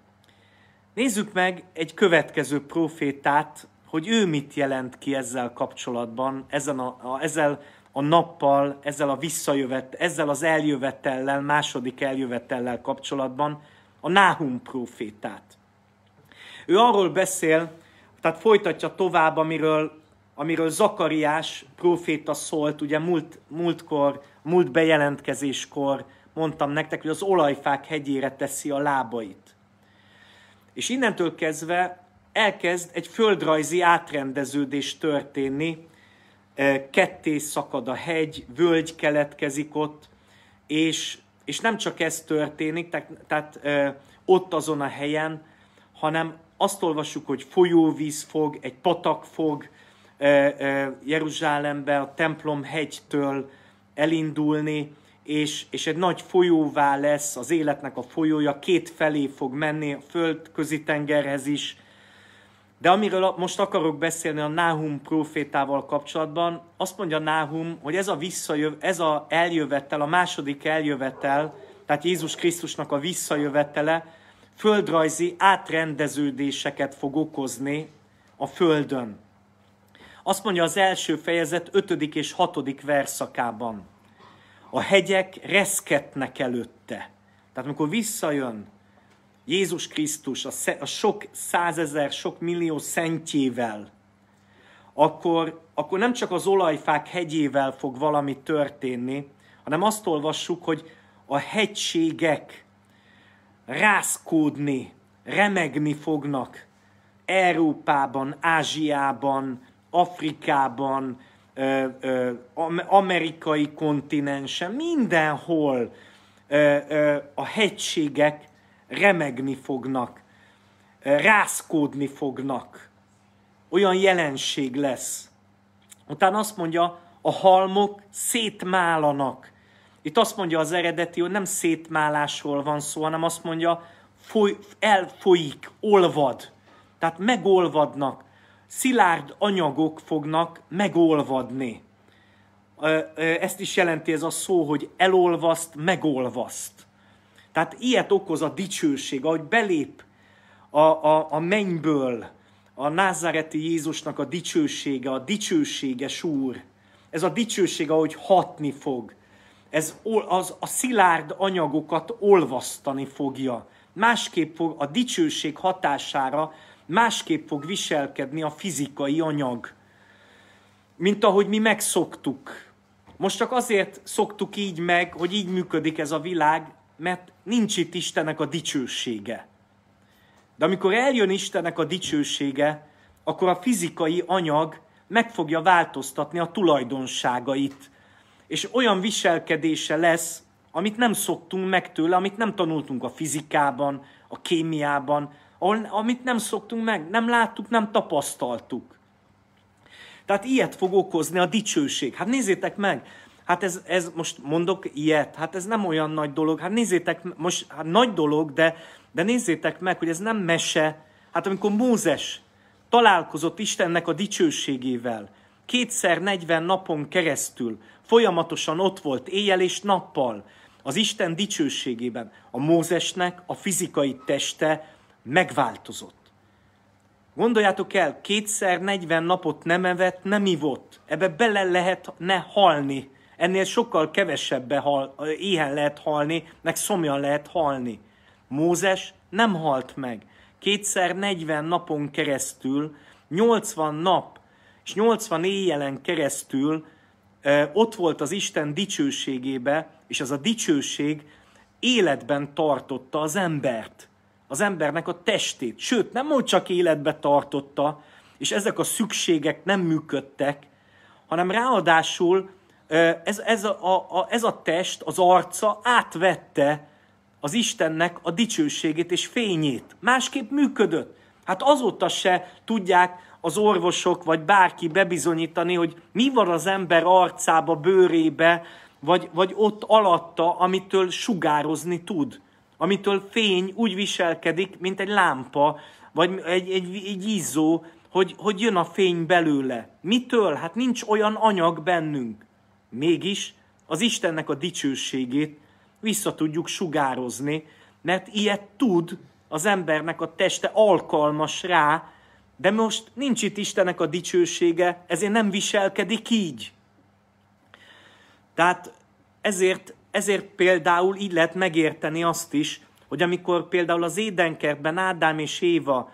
Nézzük meg egy következő profétát, hogy ő mit jelent ki ezzel kapcsolatban, ezen a, a, ezzel a nappal, ezzel a visszajövet, ezzel az eljövetellel, második eljövetellel kapcsolatban, a Náhum profétát. Ő arról beszél, tehát folytatja tovább, amiről, amiről Zakariás proféta szólt, ugye múlt, múltkor, múlt bejelentkezéskor mondtam nektek, hogy az olajfák hegyére teszi a lábait. És innentől kezdve elkezd egy földrajzi átrendeződés történni, e, ketté szakad a hegy, völgy keletkezik ott, és, és nem csak ez történik, tehát, tehát e, ott azon a helyen, hanem azt olvassuk, hogy folyóvíz fog, egy patak fog e, Jeruzsálembe, a templom hegytől elindulni, és, és egy nagy folyóvá lesz az életnek a folyója, két felé fog menni, a földközi tengerhez is. De amiről most akarok beszélni a Náhum profétával kapcsolatban, azt mondja Náhum, hogy ez a, visszajöv, ez a eljövettel, a második eljövetel, tehát Jézus Krisztusnak a visszajövetele, földrajzi átrendeződéseket fog okozni a Földön. Azt mondja az első fejezet 5. és 6. verszakában a hegyek reszketnek előtte. Tehát amikor visszajön Jézus Krisztus a, sze, a sok százezer, sok millió szentjével, akkor, akkor nem csak az olajfák hegyével fog valami történni, hanem azt olvassuk, hogy a hegységek rászkódni, remegni fognak Európában, Ázsiában, Afrikában, amerikai kontinensen, mindenhol a hegységek remegni fognak, rászkódni fognak. Olyan jelenség lesz. Utána azt mondja, a halmok szétmálanak. Itt azt mondja az eredeti, hogy nem szétmálásról van szó, hanem azt mondja, foly, elfolyik, olvad. Tehát megolvadnak szilárd anyagok fognak megolvadni. Ezt is jelenti ez a szó, hogy elolvaszt, megolvaszt. Tehát ilyet okoz a dicsőség, ahogy belép a, a, a mennyből a názáreti Jézusnak a dicsősége, a dicsőséges úr. Ez a dicsőség, ahogy hatni fog. Ez az, a szilárd anyagokat olvasztani fogja. Másképp fog a dicsőség hatására másképp fog viselkedni a fizikai anyag, mint ahogy mi megszoktuk. Most csak azért szoktuk így meg, hogy így működik ez a világ, mert nincs itt Istennek a dicsősége. De amikor eljön Istennek a dicsősége, akkor a fizikai anyag meg fogja változtatni a tulajdonságait, és olyan viselkedése lesz, amit nem szoktunk meg tőle, amit nem tanultunk a fizikában, a kémiában, amit nem szoktunk meg, nem láttuk, nem tapasztaltuk. Tehát ilyet fog okozni a dicsőség. Hát nézzétek meg, hát ez, ez most mondok ilyet, hát ez nem olyan nagy dolog, hát nézzétek, most hát nagy dolog, de, de nézzétek meg, hogy ez nem mese. Hát amikor Mózes találkozott Istennek a dicsőségével, kétszer 40 napon keresztül folyamatosan ott volt éjjel és nappal, az Isten dicsőségében. A Mózesnek a fizikai teste megváltozott. Gondoljátok el, kétszer 40 napot nem evett, nem ivott. Ebbe bele lehet ne halni. Ennél sokkal kevesebbe hal, éhen lehet halni, meg szomjan lehet halni. Mózes nem halt meg. Kétszer 40 napon keresztül, 80 nap és 80 éjjelen keresztül ott volt az Isten dicsőségébe, és az a dicsőség életben tartotta az embert az embernek a testét. Sőt, nem hogy csak életbe tartotta, és ezek a szükségek nem működtek, hanem ráadásul ez, ez, a, a, ez a test, az arca átvette az Istennek a dicsőségét és fényét. Másképp működött. Hát azóta se tudják az orvosok vagy bárki bebizonyítani, hogy mi van az ember arcába, bőrébe, vagy, vagy ott alatta, amitől sugározni tud amitől fény úgy viselkedik, mint egy lámpa, vagy egy, egy, egy izzó, hogy, hogy jön a fény belőle. Mitől? Hát nincs olyan anyag bennünk. Mégis az Istennek a dicsőségét vissza tudjuk sugározni, mert ilyet tud az embernek a teste alkalmas rá, de most nincs itt Istennek a dicsősége, ezért nem viselkedik így. Tehát ezért ezért például így lehet megérteni azt is, hogy amikor például az édenkertben Ádám és Éva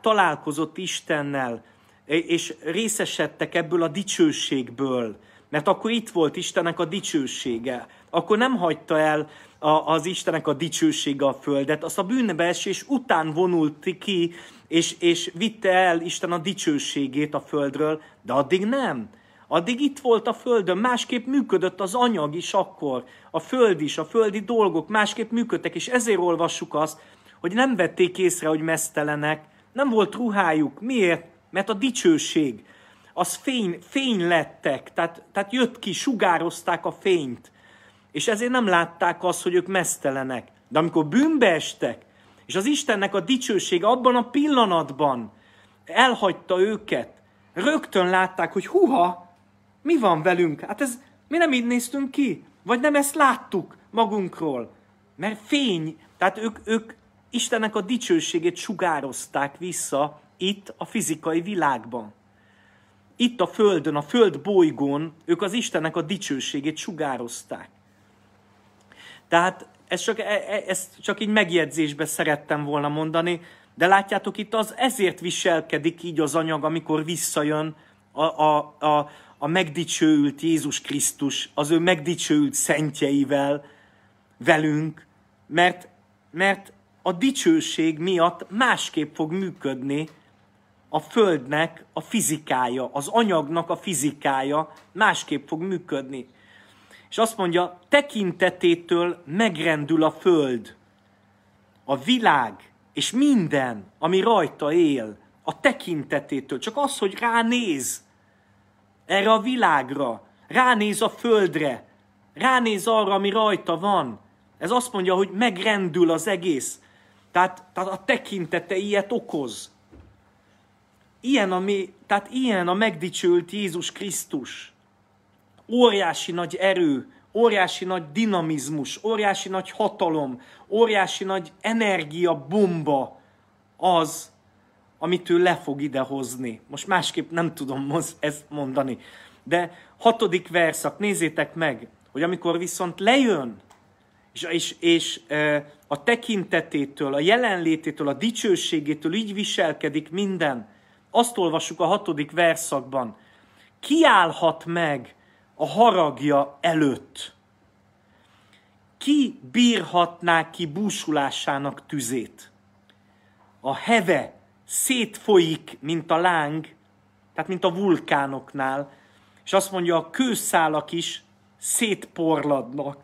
találkozott Istennel, és részesedtek ebből a dicsőségből, mert akkor itt volt Istenek a dicsősége. Akkor nem hagyta el a, az Istenek a dicsősége a földet, azt a bűnbeesés után vonult ki, és, és vitte el Isten a dicsőségét a földről, de addig nem. Addig itt volt a Földön, másképp működött az anyag is akkor, a Föld is, a földi dolgok másképp működtek, és ezért olvassuk azt, hogy nem vették észre, hogy mesztelenek, nem volt ruhájuk. Miért? Mert a dicsőség, az fény, fény lettek, tehát, tehát jött ki, sugározták a fényt. És ezért nem látták azt, hogy ők mesztelenek. De amikor bűnbe estek, és az Istennek a dicsősége abban a pillanatban elhagyta őket, rögtön látták, hogy huha, mi van velünk? Hát ez, mi nem így néztünk ki, vagy nem ezt láttuk magunkról. Mert fény, tehát ők, ők Istennek a dicsőségét sugározták vissza itt a fizikai világban. Itt a Földön, a Föld bolygón ők az Istennek a dicsőségét sugározták. Tehát ezt csak, e, e, ezt csak így megjegyzésbe szerettem volna mondani, de látjátok itt az ezért viselkedik így az anyag, amikor visszajön a, a, a, a megdicsőült Jézus Krisztus, az ő megdicsőült szentjeivel, velünk, mert, mert a dicsőség miatt másképp fog működni a Földnek a fizikája, az anyagnak a fizikája másképp fog működni. És azt mondja, tekintetétől megrendül a Föld, a világ, és minden, ami rajta él, a tekintetétől, csak az, hogy ránéz, erre a világra, ránéz a földre, ránéz arra, ami rajta van. Ez azt mondja, hogy megrendül az egész. Tehát, tehát a tekintete ilyet okoz. Ilyen a, mi, tehát ilyen a megdicsőlt Jézus Krisztus. Óriási nagy erő, óriási nagy dinamizmus, óriási nagy hatalom, óriási nagy energia bomba az, amit ő le fog idehozni. Most másképp nem tudom ezt mondani. De hatodik verszak, nézzétek meg, hogy amikor viszont lejön, és, és, és a tekintetétől, a jelenlététől, a dicsőségétől így viselkedik minden, azt olvassuk a hatodik verszakban, kiállhat meg a haragja előtt. Ki bírhatná ki búsulásának tüzét? A heve szétfolyik, mint a láng, tehát mint a vulkánoknál, és azt mondja, a kőszálak is szétporladnak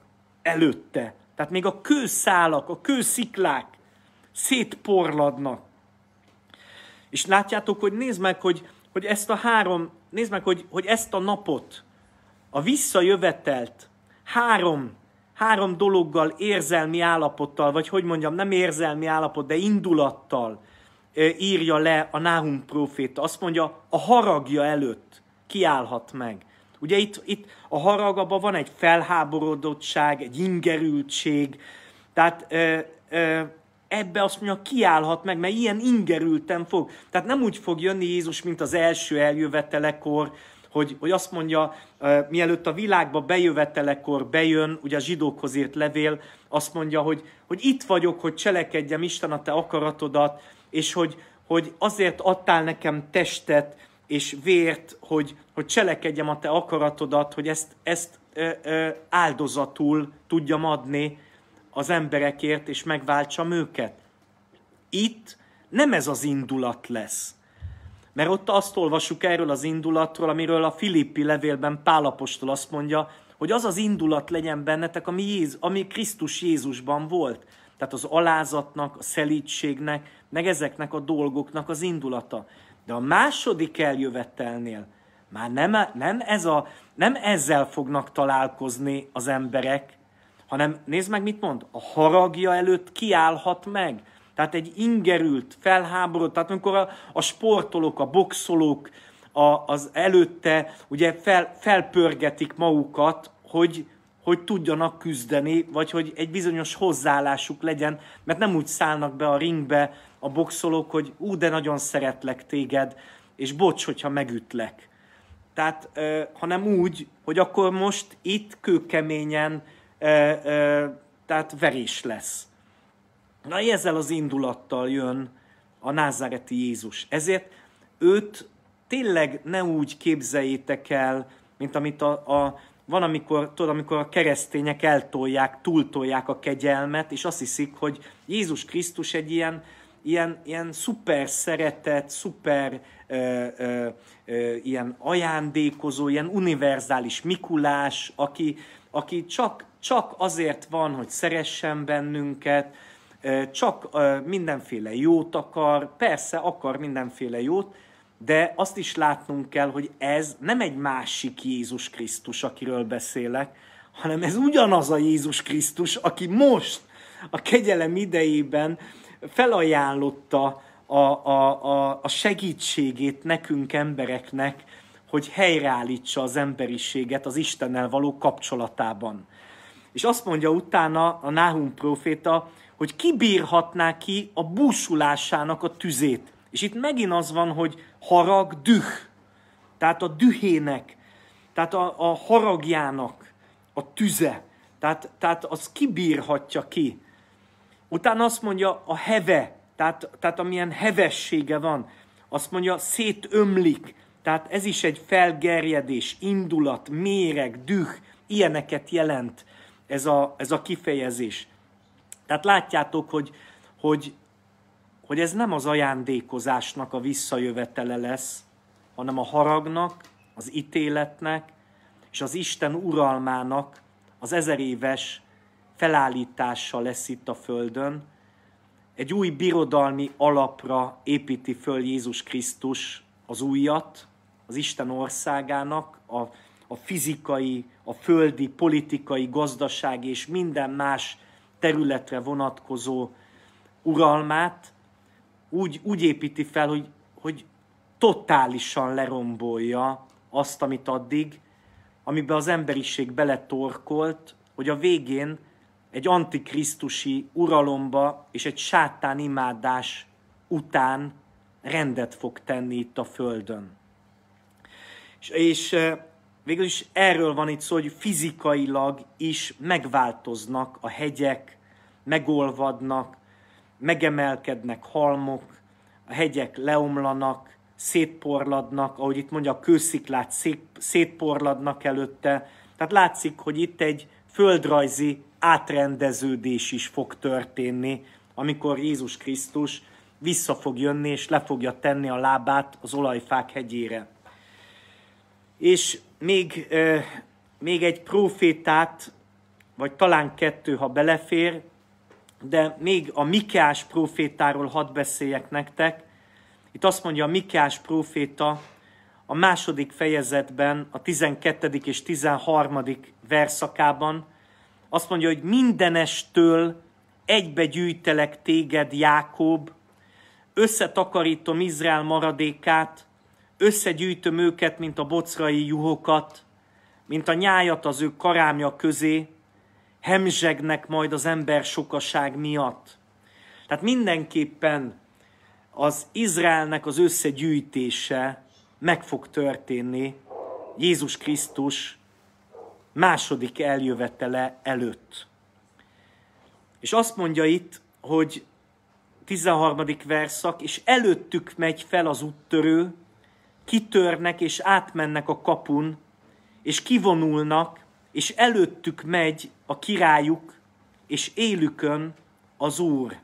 előtte. Tehát még a kőszálak, a kősziklák szétporladnak. És látjátok, hogy nézd meg, hogy, hogy ezt a három, nézd meg, hogy, hogy ezt a napot, a visszajövetelt három, három dologgal, érzelmi állapottal, vagy hogy mondjam, nem érzelmi állapot, de indulattal, írja le a Nahum proféta. Azt mondja, a haragja előtt kiállhat meg. Ugye itt, itt a haragaba van egy felháborodottság, egy ingerültség, tehát ö, ö, ebbe azt mondja, kiállhat meg, mert ilyen ingerülten fog. Tehát nem úgy fog jönni Jézus, mint az első eljövetelekor, hogy, hogy azt mondja, uh, mielőtt a világba bejövetelekor bejön, ugye a zsidókhoz írt levél, azt mondja, hogy, hogy itt vagyok, hogy cselekedjem Isten a te akaratodat, és hogy, hogy azért adtál nekem testet és vért, hogy, hogy cselekedjem a te akaratodat, hogy ezt, ezt ö, ö, áldozatul tudjam adni az emberekért, és megváltsam őket. Itt nem ez az indulat lesz. Mert ott azt olvasuk erről az indulatról, amiről a Filippi levélben Pálapostól azt mondja, hogy az az indulat legyen bennetek, ami, Jéz, ami Krisztus Jézusban volt. Tehát az alázatnak, a szelítségnek, meg ezeknek a dolgoknak az indulata. De a második eljövetelnél már nem, nem, ez a, nem ezzel fognak találkozni az emberek, hanem nézd meg, mit mond, a haragja előtt kiállhat meg. Tehát egy ingerült, felháborodott, tehát amikor a, a sportolók, a boxolók a, az előtte ugye fel, felpörgetik magukat, hogy hogy tudjanak küzdeni, vagy hogy egy bizonyos hozzáállásuk legyen, mert nem úgy szállnak be a ringbe a boxolók, hogy ú, de nagyon szeretlek téged, és bocs, hogyha megütlek. Tehát, ö, hanem úgy, hogy akkor most itt kőkeményen, ö, ö, tehát verés lesz. Na, ezzel az indulattal jön a názáreti Jézus. Ezért őt tényleg ne úgy képzeljétek el, mint amit a, a van, amikor, tudod, amikor a keresztények eltolják, túltolják a kegyelmet, és azt hiszik, hogy Jézus Krisztus egy ilyen, ilyen, ilyen szuper szeretet, szuper ö, ö, ö, ilyen ajándékozó, ilyen univerzális Mikulás, aki, aki csak, csak azért van, hogy szeressen bennünket, ö, csak ö, mindenféle jót akar, persze akar mindenféle jót, de azt is látnunk kell, hogy ez nem egy másik Jézus Krisztus, akiről beszélek, hanem ez ugyanaz a Jézus Krisztus, aki most a kegyelem idejében felajánlotta a, a, a, a segítségét nekünk embereknek, hogy helyreállítsa az emberiséget az Istennel való kapcsolatában. És azt mondja utána a Nahum proféta, hogy kibírhatná ki a búsulásának a tüzét. És itt megint az van, hogy harag düh. Tehát a dühének, tehát a, a haragjának a tüze. Tehát, tehát az kibírhatja ki. Utána azt mondja a heve, tehát, tehát amilyen hevessége van. Azt mondja szétömlik, tehát ez is egy felgerjedés, indulat, méreg, düh, ilyeneket jelent ez a, ez a kifejezés. Tehát látjátok, hogy, hogy hogy ez nem az ajándékozásnak a visszajövetele lesz, hanem a haragnak, az ítéletnek és az Isten uralmának az ezer éves felállítása lesz itt a Földön. Egy új birodalmi alapra építi föl Jézus Krisztus az újat, az Isten országának, a, a fizikai, a földi, politikai, gazdasági és minden más területre vonatkozó uralmát, úgy, úgy építi fel, hogy, hogy totálisan lerombolja azt, amit addig, amiben az emberiség beletorkolt, hogy a végén egy antikrisztusi uralomba és egy sátán imádás után rendet fog tenni itt a Földön. És, és eh, végül is erről van itt szó, hogy fizikailag is megváltoznak a hegyek, megolvadnak, megemelkednek halmok, a hegyek leomlanak, szétporladnak, ahogy itt mondja, a kősziklát szétporladnak előtte. Tehát látszik, hogy itt egy földrajzi átrendeződés is fog történni, amikor Jézus Krisztus vissza fog jönni, és le fogja tenni a lábát az olajfák hegyére. És még, euh, még egy profétát, vagy talán kettő, ha belefér, de még a Mikás profétáról hadd beszéljek nektek. Itt azt mondja a Mikás proféta a második fejezetben, a 12. és 13. verszakában, azt mondja, hogy mindenestől egybe gyűjtelek téged, Jákob, összetakarítom Izrael maradékát, összegyűjtöm őket, mint a bocrai juhokat, mint a nyájat az ő karámja közé, hemzsegnek majd az ember sokaság miatt. Tehát mindenképpen az Izraelnek az összegyűjtése meg fog történni Jézus Krisztus második eljövetele előtt. És azt mondja itt, hogy 13. verszak, és előttük megy fel az úttörő, kitörnek és átmennek a kapun, és kivonulnak, és előttük megy a királyuk, és élükön az Úr.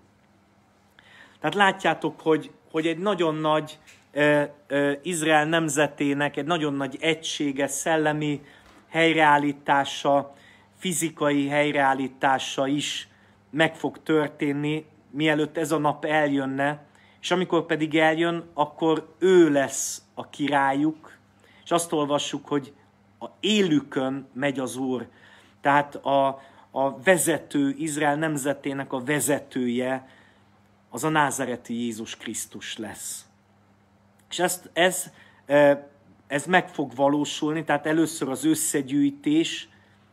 Tehát látjátok, hogy, hogy egy nagyon nagy ö, ö, Izrael nemzetének, egy nagyon nagy egysége, szellemi helyreállítása, fizikai helyreállítása is meg fog történni, mielőtt ez a nap eljönne, és amikor pedig eljön, akkor ő lesz a királyuk, és azt olvassuk, hogy a élükön megy az Úr. Tehát a, a vezető, Izrael nemzetének a vezetője az a názareti Jézus Krisztus lesz. És ezt, ez, e, ez meg fog valósulni, tehát először az összegyűjtés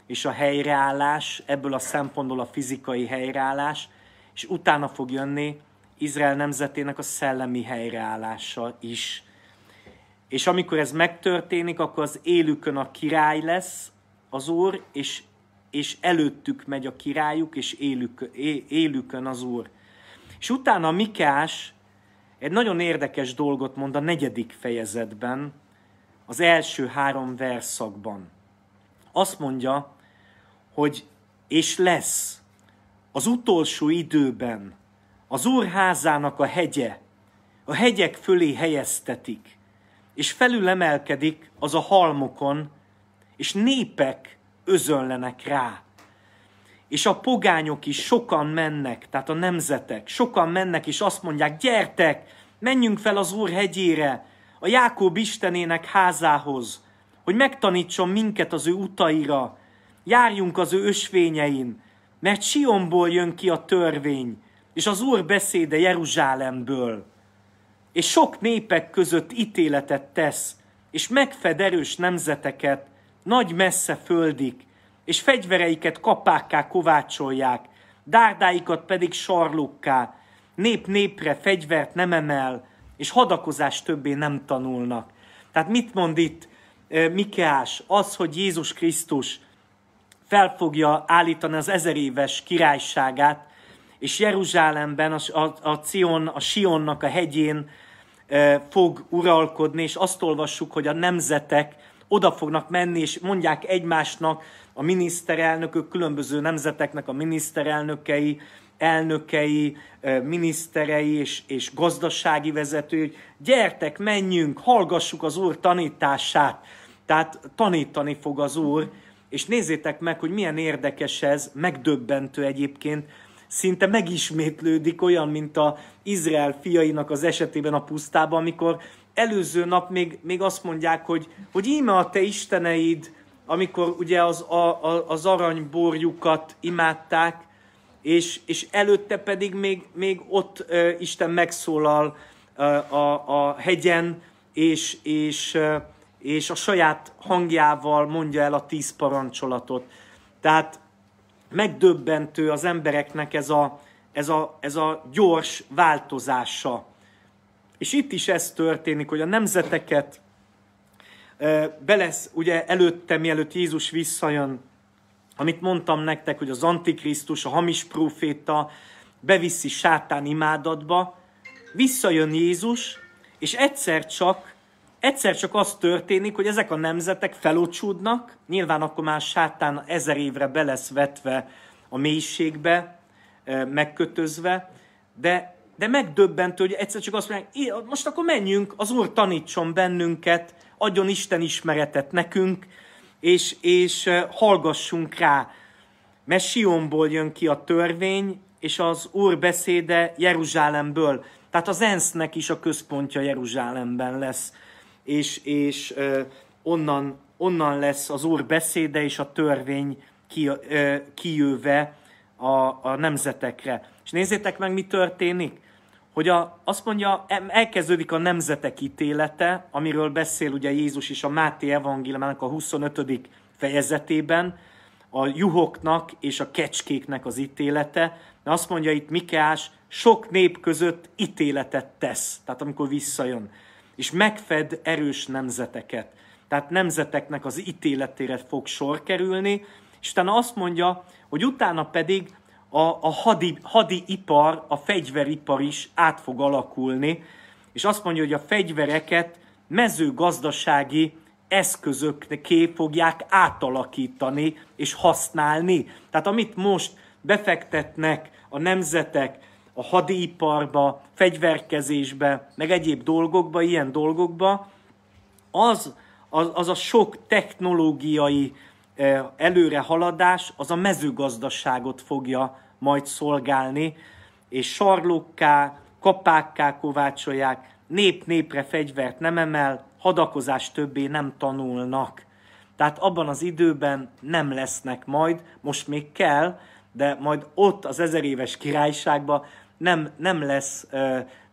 és a helyreállás, ebből a szempontból a fizikai helyreállás, és utána fog jönni Izrael nemzetének a szellemi helyreállása is. És amikor ez megtörténik, akkor az élükön a király lesz az Úr, és és előttük megy a királyuk, és élük, élükön az Úr. És utána Mikás egy nagyon érdekes dolgot mond a negyedik fejezetben, az első három verszakban. Azt mondja, hogy és lesz az utolsó időben az Úr házának a hegye, a hegyek fölé helyeztetik, és felülemelkedik az a halmokon, és népek özönlenek rá. És a pogányok is sokan mennek, tehát a nemzetek, sokan mennek és azt mondják, gyertek, menjünk fel az Úr hegyére, a Jákob Istenének házához, hogy megtanítson minket az ő utaira, járjunk az ő ösvényein, mert Sionból jön ki a törvény, és az Úr beszéde Jeruzsálemből. És sok népek között ítéletet tesz, és megfed erős nemzeteket, nagy messze földik, és fegyvereiket kapákká kovácsolják, dárdáikat pedig sarlukká, nép népre fegyvert nem emel, és hadakozás többé nem tanulnak. Tehát mit mond itt Mikeás? Az, hogy Jézus Krisztus fel fogja állítani az ezer éves királyságát, és Jeruzsálemben, a, a, a Cion, a Sionnak a hegyén e, fog uralkodni, és azt olvassuk, hogy a nemzetek oda fognak menni, és mondják egymásnak a miniszterelnökök, különböző nemzeteknek a miniszterelnökei, elnökei, miniszterei és, és gazdasági vezetői, hogy gyertek, menjünk, hallgassuk az Úr tanítását. Tehát tanítani fog az Úr, és nézzétek meg, hogy milyen érdekes ez, megdöbbentő egyébként, szinte megismétlődik olyan, mint a Izrael fiainak az esetében a pusztában, amikor előző nap még, még azt mondják, hogy, hogy íme a te isteneid, amikor ugye az, a, a, az aranyborjukat imádták, és, és előtte pedig még, még ott ö, Isten megszólal ö, a, a hegyen, és, és, ö, és a saját hangjával mondja el a tíz parancsolatot. Tehát megdöbbentő az embereknek ez a, ez a, ez a gyors változása és itt is ez történik, hogy a nemzeteket belesz, ugye előtte, mielőtt Jézus visszajön, amit mondtam nektek, hogy az Antikrisztus, a hamis próféta beviszi sátán imádatba, visszajön Jézus, és egyszer csak, egyszer csak az történik, hogy ezek a nemzetek felocsúdnak, nyilván akkor már sátán ezer évre be lesz vetve a mélységbe, megkötözve, de de megdöbbentő, hogy egyszer csak azt mondják, most akkor menjünk, az Úr tanítson bennünket, adjon Isten ismeretet nekünk, és, és hallgassunk rá. Mert Sionból jön ki a törvény, és az Úr beszéde Jeruzsálemből. Tehát az ENSZ-nek is a központja Jeruzsálemben lesz, és, és ö, onnan, onnan lesz az Úr beszéde és a törvény ki, ö, kijöve a, a nemzetekre. És nézzétek meg, mi történik hogy a, azt mondja, elkezdődik a nemzetek ítélete, amiről beszél ugye Jézus is a Máté evangéliumának a 25. fejezetében, a juhoknak és a kecskéknek az ítélete, de azt mondja itt Mikeás, sok nép között ítéletet tesz, tehát amikor visszajön, és megfed erős nemzeteket. Tehát nemzeteknek az ítéletére fog sor kerülni, és utána azt mondja, hogy utána pedig a, a hadi, ipar, a fegyveripar is át fog alakulni, és azt mondja, hogy a fegyvereket mezőgazdasági eszközökké fogják átalakítani és használni. Tehát amit most befektetnek a nemzetek a hadiiparba, fegyverkezésbe, meg egyéb dolgokba, ilyen dolgokba, az, az, az a sok technológiai előre haladás az a mezőgazdaságot fogja majd szolgálni, és sarlókká, kapákká kovácsolják, nép népre fegyvert nem emel, hadakozás többé nem tanulnak. Tehát abban az időben nem lesznek majd, most még kell, de majd ott az ezer éves királyságban nem, nem, lesz,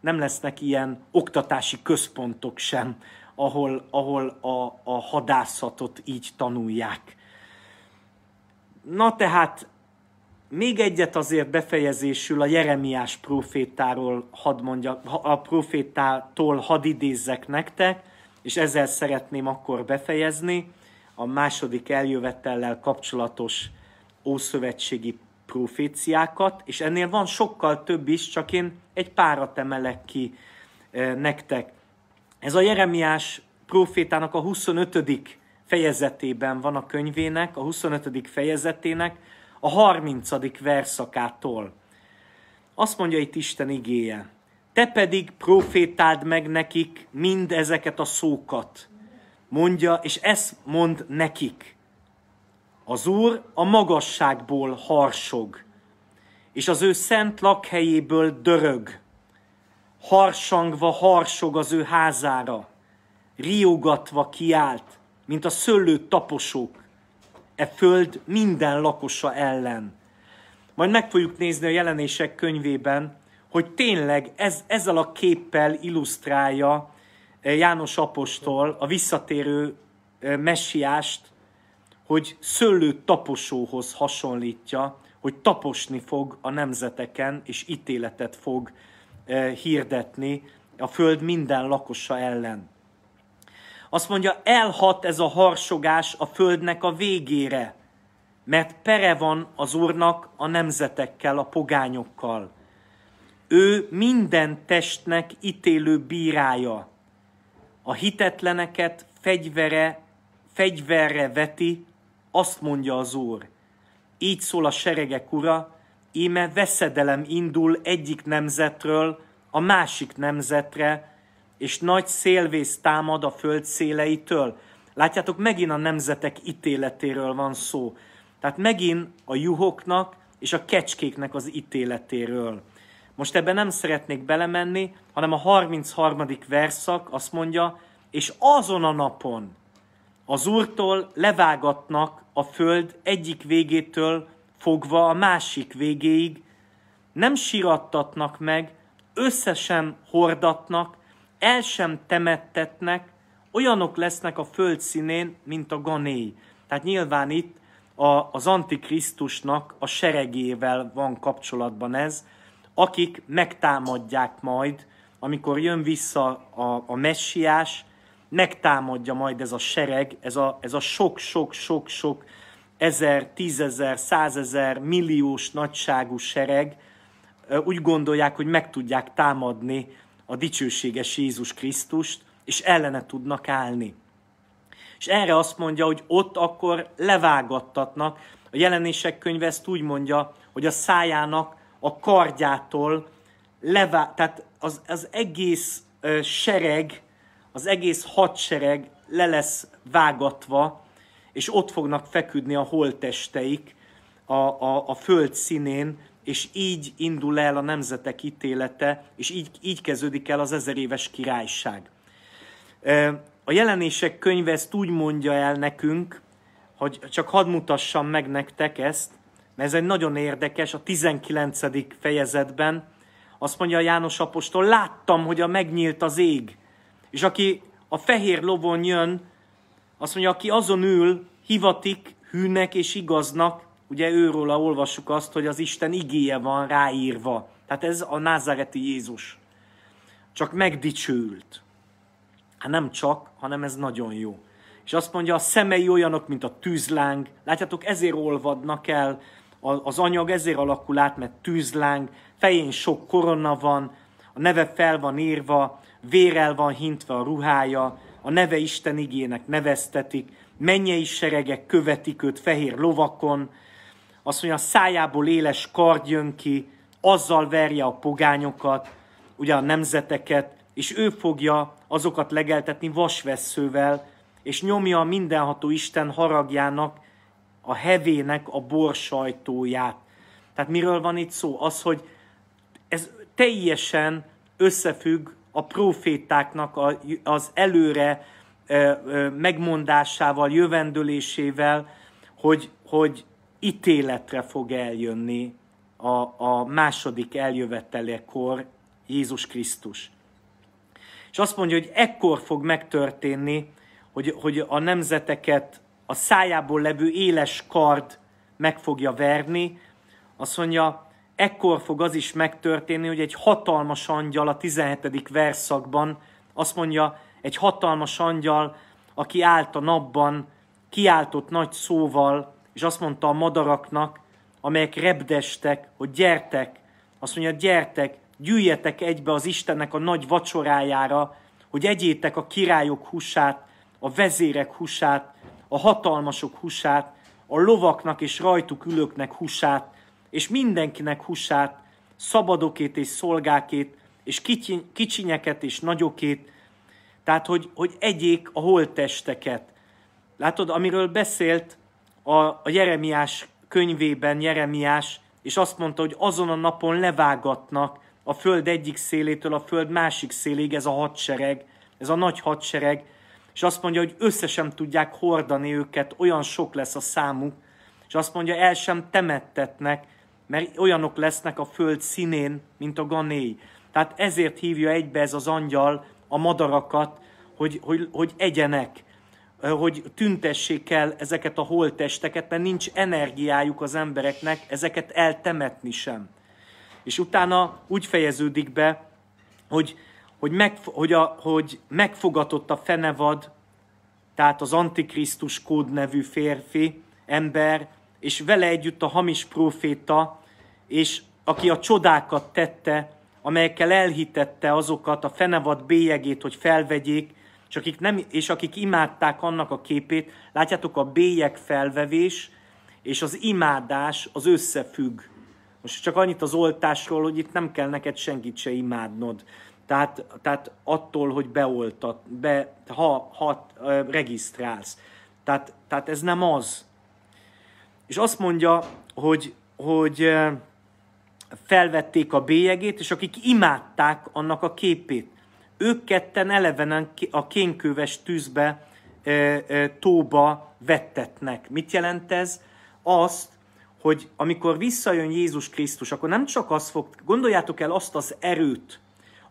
nem lesznek ilyen oktatási központok sem, ahol, ahol a, a hadászatot így tanulják. Na tehát még egyet azért befejezésül a Jeremiás profétáról hadd mondja, a profétától hadd idézzek nektek, és ezzel szeretném akkor befejezni a második eljövetellel kapcsolatos ószövetségi proféciákat, és ennél van sokkal több is, csak én egy párat emelek ki eh, nektek. Ez a Jeremiás profétának a 25 fejezetében van a könyvének, a 25. fejezetének, a 30. verszakától. Azt mondja itt Isten igéje, te pedig profétáld meg nekik mind ezeket a szókat, mondja, és ezt mond nekik. Az Úr a magasságból harsog, és az ő szent lakhelyéből dörög. Harsangva harsog az ő házára, riogatva kiált, mint a szőlő taposók e föld minden lakosa ellen. Majd meg fogjuk nézni a jelenések könyvében, hogy tényleg ez, ezzel a képpel illusztrálja eh, János Apostol a visszatérő eh, messiást, hogy szőlő taposóhoz hasonlítja, hogy taposni fog a nemzeteken, és ítéletet fog eh, hirdetni a föld minden lakosa ellen. Azt mondja, elhat ez a harsogás a földnek a végére, mert pere van az Úrnak a nemzetekkel, a pogányokkal. Ő minden testnek ítélő bírája. A hitetleneket fegyvere, fegyverre veti, azt mondja az Úr. Így szól a seregek ura, íme veszedelem indul egyik nemzetről a másik nemzetre, és nagy szélvész támad a föld széleitől. Látjátok, megint a nemzetek ítéletéről van szó. Tehát megint a juhoknak és a kecskéknek az ítéletéről. Most ebben nem szeretnék belemenni, hanem a 33. verszak azt mondja, és azon a napon az úrtól levágatnak a föld egyik végétől fogva a másik végéig, nem sirattatnak meg, összesen hordatnak, el sem temettetnek, olyanok lesznek a föld színén, mint a ganéi. Tehát nyilván itt a, az Antikrisztusnak a seregével van kapcsolatban ez, akik megtámadják majd, amikor jön vissza a, a messiás, megtámadja majd ez a sereg, ez a, ez a sok-sok-sok-sok ezer, tízezer, százezer, milliós nagyságú sereg, úgy gondolják, hogy meg tudják támadni a dicsőséges Jézus Krisztust, és ellene tudnak állni. És erre azt mondja, hogy ott akkor levágattatnak. A jelenések könyve ezt úgy mondja, hogy a szájának a kardjától levá, tehát az, az egész ö, sereg, az egész hadsereg le lesz vágatva, és ott fognak feküdni a holtesteik a, a, a föld színén, és így indul el a nemzetek ítélete, és így, így kezdődik el az ezer éves királyság. A jelenések könyve ezt úgy mondja el nekünk, hogy csak hadd mutassam meg nektek ezt, mert ez egy nagyon érdekes, a 19. fejezetben azt mondja a János Apostol, láttam, hogy a megnyílt az ég, és aki a fehér lovon jön, azt mondja, aki azon ül, hivatik hűnek és igaznak, Ugye őróla olvassuk azt, hogy az Isten igéje van ráírva. Tehát ez a názáreti Jézus. Csak megdicsőült. Hát nem csak, hanem ez nagyon jó. És azt mondja, a szemei olyanok, mint a tűzláng. Látjátok, ezért olvadnak el, az anyag ezért alakul át, mert tűzláng, fején sok korona van, a neve fel van írva, vérel van hintve a ruhája, a neve Isten igének neveztetik, mennyei seregek követik őt fehér lovakon, azt mondja, a szájából éles kard jön ki, azzal verje a pogányokat, ugye a nemzeteket, és ő fogja azokat legeltetni vasveszővel, és nyomja a mindenható Isten haragjának, a hevének a borsajtóját. Tehát miről van itt szó? Az, hogy ez teljesen összefügg a profétáknak az előre megmondásával, jövendőlésével, hogy, hogy ítéletre fog eljönni a, a második eljövetelekor Jézus Krisztus. És azt mondja, hogy ekkor fog megtörténni, hogy, hogy a nemzeteket a szájából levő éles kard meg fogja verni. Azt mondja, ekkor fog az is megtörténni, hogy egy hatalmas angyal a 17. verszakban azt mondja, egy hatalmas angyal, aki állt a napban, kiáltott nagy szóval, és azt mondta a madaraknak, amelyek repdestek, hogy gyertek, azt mondja, gyertek, gyűjjetek egybe az Istennek a nagy vacsorájára, hogy egyétek a királyok húsát, a vezérek húsát, a hatalmasok húsát, a lovaknak és rajtuk ülőknek húsát, és mindenkinek húsát, szabadokét és szolgákét, és kicsinyeket és nagyokét, tehát hogy, hogy egyék a holttesteket. Látod, amiről beszélt, a, a Jeremiás könyvében Jeremiás, és azt mondta, hogy azon a napon levágatnak a föld egyik szélétől a föld másik széléig ez a hadsereg, ez a nagy hadsereg, és azt mondja, hogy össze sem tudják hordani őket, olyan sok lesz a számuk, és azt mondja, el sem temettetnek, mert olyanok lesznek a föld színén, mint a ganéi. Tehát ezért hívja egybe ez az angyal a madarakat, hogy, hogy, hogy egyenek hogy tüntessék el ezeket a holttesteket, mert nincs energiájuk az embereknek ezeket eltemetni sem. És utána úgy fejeződik be, hogy, hogy, meg, hogy, a, hogy megfogatott a fenevad, tehát az Antikrisztus kód nevű férfi, ember, és vele együtt a hamis proféta, és aki a csodákat tette, amelyekkel elhitette azokat a fenevad bélyegét, hogy felvegyék, és akik, nem, és akik imádták annak a képét, látjátok, a bélyek felvevés és az imádás az összefügg. Most csak annyit az oltásról, hogy itt nem kell neked senkit se imádnod. Tehát, tehát attól, hogy beoltat, be, ha, ha regisztrálsz. Tehát, tehát ez nem az. És azt mondja, hogy, hogy felvették a bélyegét, és akik imádták annak a képét. Ők ketten elevenen a kénköves tűzbe, tóba vettetnek. Mit jelent ez? Azt, hogy amikor visszajön Jézus Krisztus, akkor nem csak az fog, gondoljátok el azt az erőt,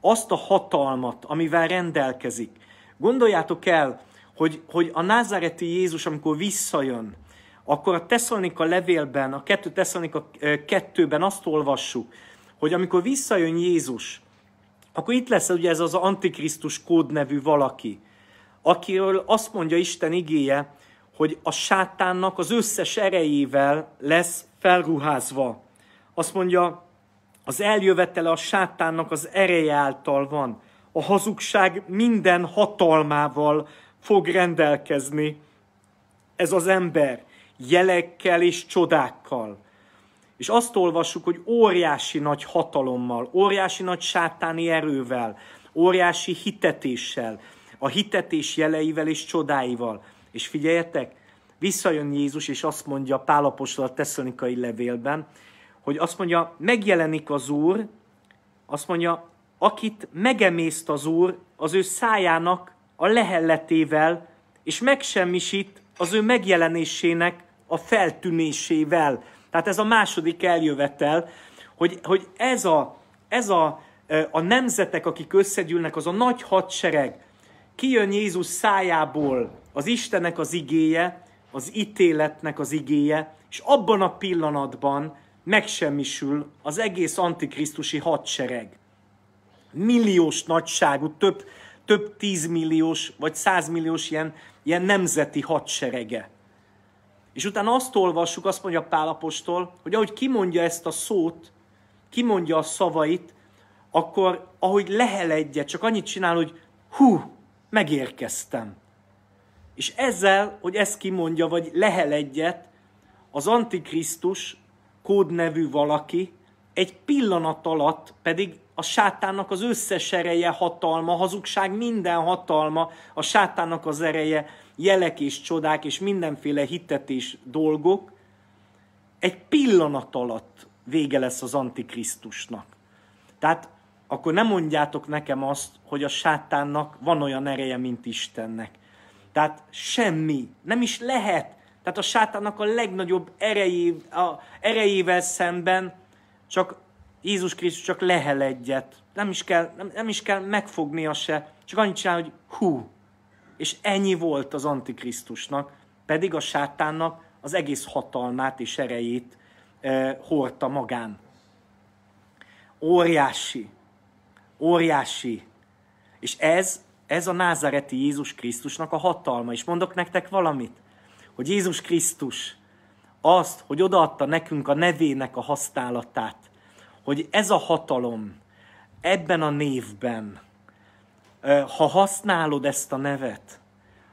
azt a hatalmat, amivel rendelkezik. Gondoljátok el, hogy, hogy a názáreti Jézus, amikor visszajön, akkor a Tesszalonika levélben, a 2 Tesszalonika 2-ben azt olvassuk, hogy amikor visszajön Jézus, akkor itt lesz ugye ez az Antikrisztus kód nevű valaki, akiről azt mondja Isten igéje, hogy a sátánnak az összes erejével lesz felruházva. Azt mondja, az eljövetele a sátánnak az ereje által van. A hazugság minden hatalmával fog rendelkezni ez az ember, jelekkel és csodákkal. És azt olvassuk, hogy óriási nagy hatalommal, óriási nagy sátáni erővel, óriási hitetéssel, a hitetés jeleivel és csodáival. És figyeljetek, visszajön Jézus, és azt mondja Pálapostól a tesszonikai levélben, hogy azt mondja, megjelenik az Úr, azt mondja, akit megemészt az Úr az ő szájának a lehelletével, és megsemmisít az ő megjelenésének a feltűnésével. Tehát ez a második eljövetel, hogy, hogy ez, a, ez a, a nemzetek, akik összegyűlnek, az a nagy hadsereg, kijön Jézus szájából az Istenek az igéje, az ítéletnek az igéje, és abban a pillanatban megsemmisül az egész antikrisztusi hadsereg. Milliós nagyságú, több, több tízmilliós vagy százmilliós ilyen, ilyen nemzeti hadserege. És utána azt olvassuk, azt mondja Pálapostól, hogy ahogy kimondja ezt a szót, kimondja a szavait, akkor ahogy lehel egyet, csak annyit csinál, hogy hú, megérkeztem. És ezzel, hogy ezt kimondja, vagy lehel egyet, az Antikrisztus kódnevű valaki egy pillanat alatt pedig a sátánnak az összes ereje, hatalma, hazugság minden hatalma, a sátánnak az ereje, jelek és csodák és mindenféle hittetés dolgok egy pillanat alatt vége lesz az Antikrisztusnak. Tehát akkor nem mondjátok nekem azt, hogy a sátánnak van olyan ereje, mint Istennek. Tehát semmi, nem is lehet. Tehát a sátánnak a legnagyobb erejé, a erejével szemben csak Jézus Krisztus csak lehel egyet. Nem is kell, nem, nem is kell megfognia se. Csak annyit csinál, hogy hú, és ennyi volt az Antikrisztusnak, pedig a sátánnak az egész hatalmát és erejét e, hordta magán. Óriási, óriási. És ez, ez a názareti Jézus Krisztusnak a hatalma. És mondok nektek valamit, hogy Jézus Krisztus azt, hogy odaadta nekünk a nevének a használatát, hogy ez a hatalom ebben a névben, ha használod ezt a nevet,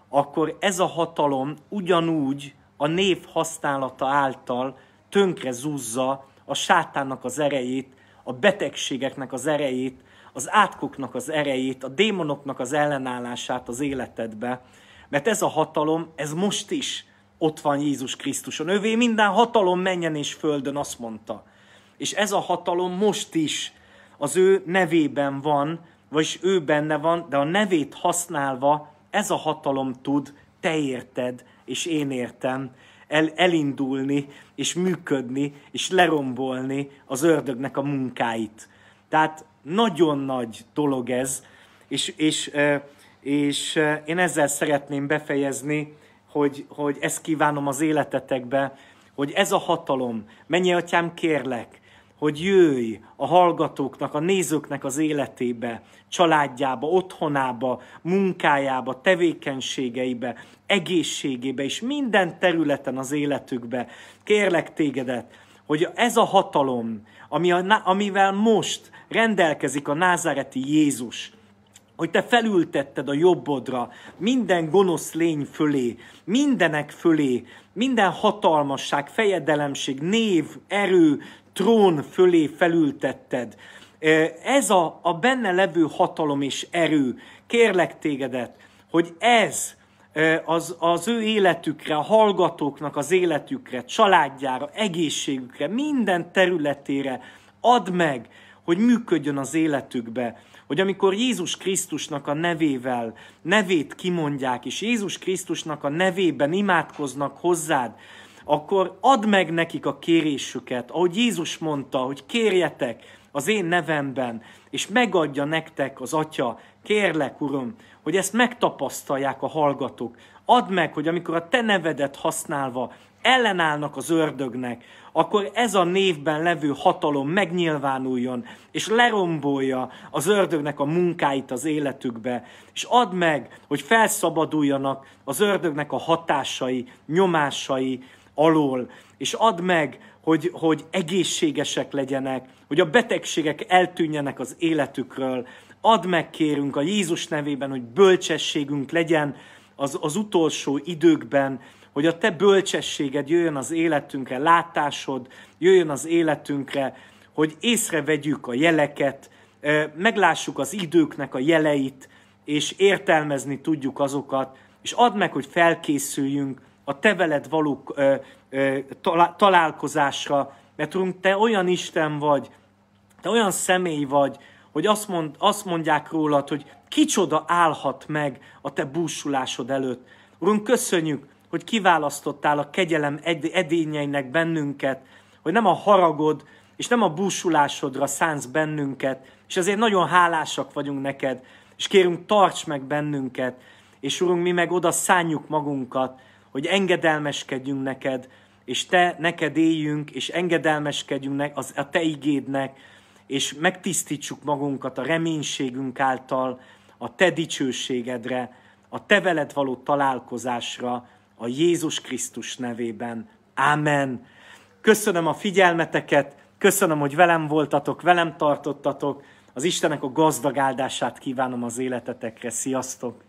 akkor ez a hatalom ugyanúgy a név használata által tönkre zúzza a sátánnak az erejét, a betegségeknek az erejét, az átkoknak az erejét, a démonoknak az ellenállását az életedbe, mert ez a hatalom, ez most is ott van Jézus Krisztuson. Ővé minden hatalom menjen és földön, azt mondta. És ez a hatalom most is az ő nevében van, vagyis ő benne van, de a nevét használva ez a hatalom tud, te érted, és én értem, el, elindulni, és működni, és lerombolni az ördögnek a munkáit. Tehát nagyon nagy dolog ez, és, és, és én ezzel szeretném befejezni, hogy, hogy ezt kívánom az életetekbe, hogy ez a hatalom, mennyi atyám, kérlek, hogy jöjj a hallgatóknak, a nézőknek az életébe, családjába, otthonába, munkájába, tevékenységeibe, egészségébe és minden területen az életükbe. Kérlek tégedet, hogy ez a hatalom, ami a, amivel most rendelkezik a názáreti Jézus, hogy te felültetted a jobbodra minden gonosz lény fölé, mindenek fölé, minden hatalmasság, fejedelemség, név, erő, trón fölé felültetted. Ez a, a benne levő hatalom és erő, kérlek tégedet, hogy ez az, az ő életükre, a hallgatóknak az életükre, családjára, egészségükre, minden területére add meg, hogy működjön az életükbe, hogy amikor Jézus Krisztusnak a nevével, nevét kimondják, és Jézus Krisztusnak a nevében imádkoznak hozzád, akkor add meg nekik a kérésüket, ahogy Jézus mondta, hogy kérjetek az én nevemben, és megadja nektek az Atya, kérlek, Uram, hogy ezt megtapasztalják a hallgatók. Add meg, hogy amikor a te nevedet használva ellenállnak az ördögnek, akkor ez a névben levő hatalom megnyilvánuljon, és lerombolja az ördögnek a munkáit az életükbe, és add meg, hogy felszabaduljanak az ördögnek a hatásai, nyomásai, alól, és add meg, hogy, hogy egészségesek legyenek, hogy a betegségek eltűnjenek az életükről. Add meg, kérünk, a Jézus nevében, hogy bölcsességünk legyen az, az utolsó időkben, hogy a te bölcsességed jöjjön az életünkre, látásod jöjjön az életünkre, hogy észrevegyük a jeleket, meglássuk az időknek a jeleit, és értelmezni tudjuk azokat, és add meg, hogy felkészüljünk a te veled való ö, ö, találkozásra, mert tudunk, te olyan Isten vagy, te olyan személy vagy, hogy azt, mond, azt mondják rólad, hogy kicsoda állhat meg a te búsulásod előtt. Urunk, köszönjük, hogy kiválasztottál a kegyelem ed- edényeinek bennünket, hogy nem a haragod és nem a búsulásodra szánsz bennünket, és azért nagyon hálásak vagyunk neked, és kérünk, tarts meg bennünket, és Urunk, mi meg oda szánjuk magunkat, hogy engedelmeskedjünk neked, és te neked éljünk, és engedelmeskedjünk nek az, a te igédnek, és megtisztítsuk magunkat a reménységünk által, a te dicsőségedre, a te veled való találkozásra, a Jézus Krisztus nevében. Ámen. Köszönöm a figyelmeteket, köszönöm, hogy velem voltatok, velem tartottatok. Az Istenek a gazdag áldását kívánom az életetekre. Sziasztok!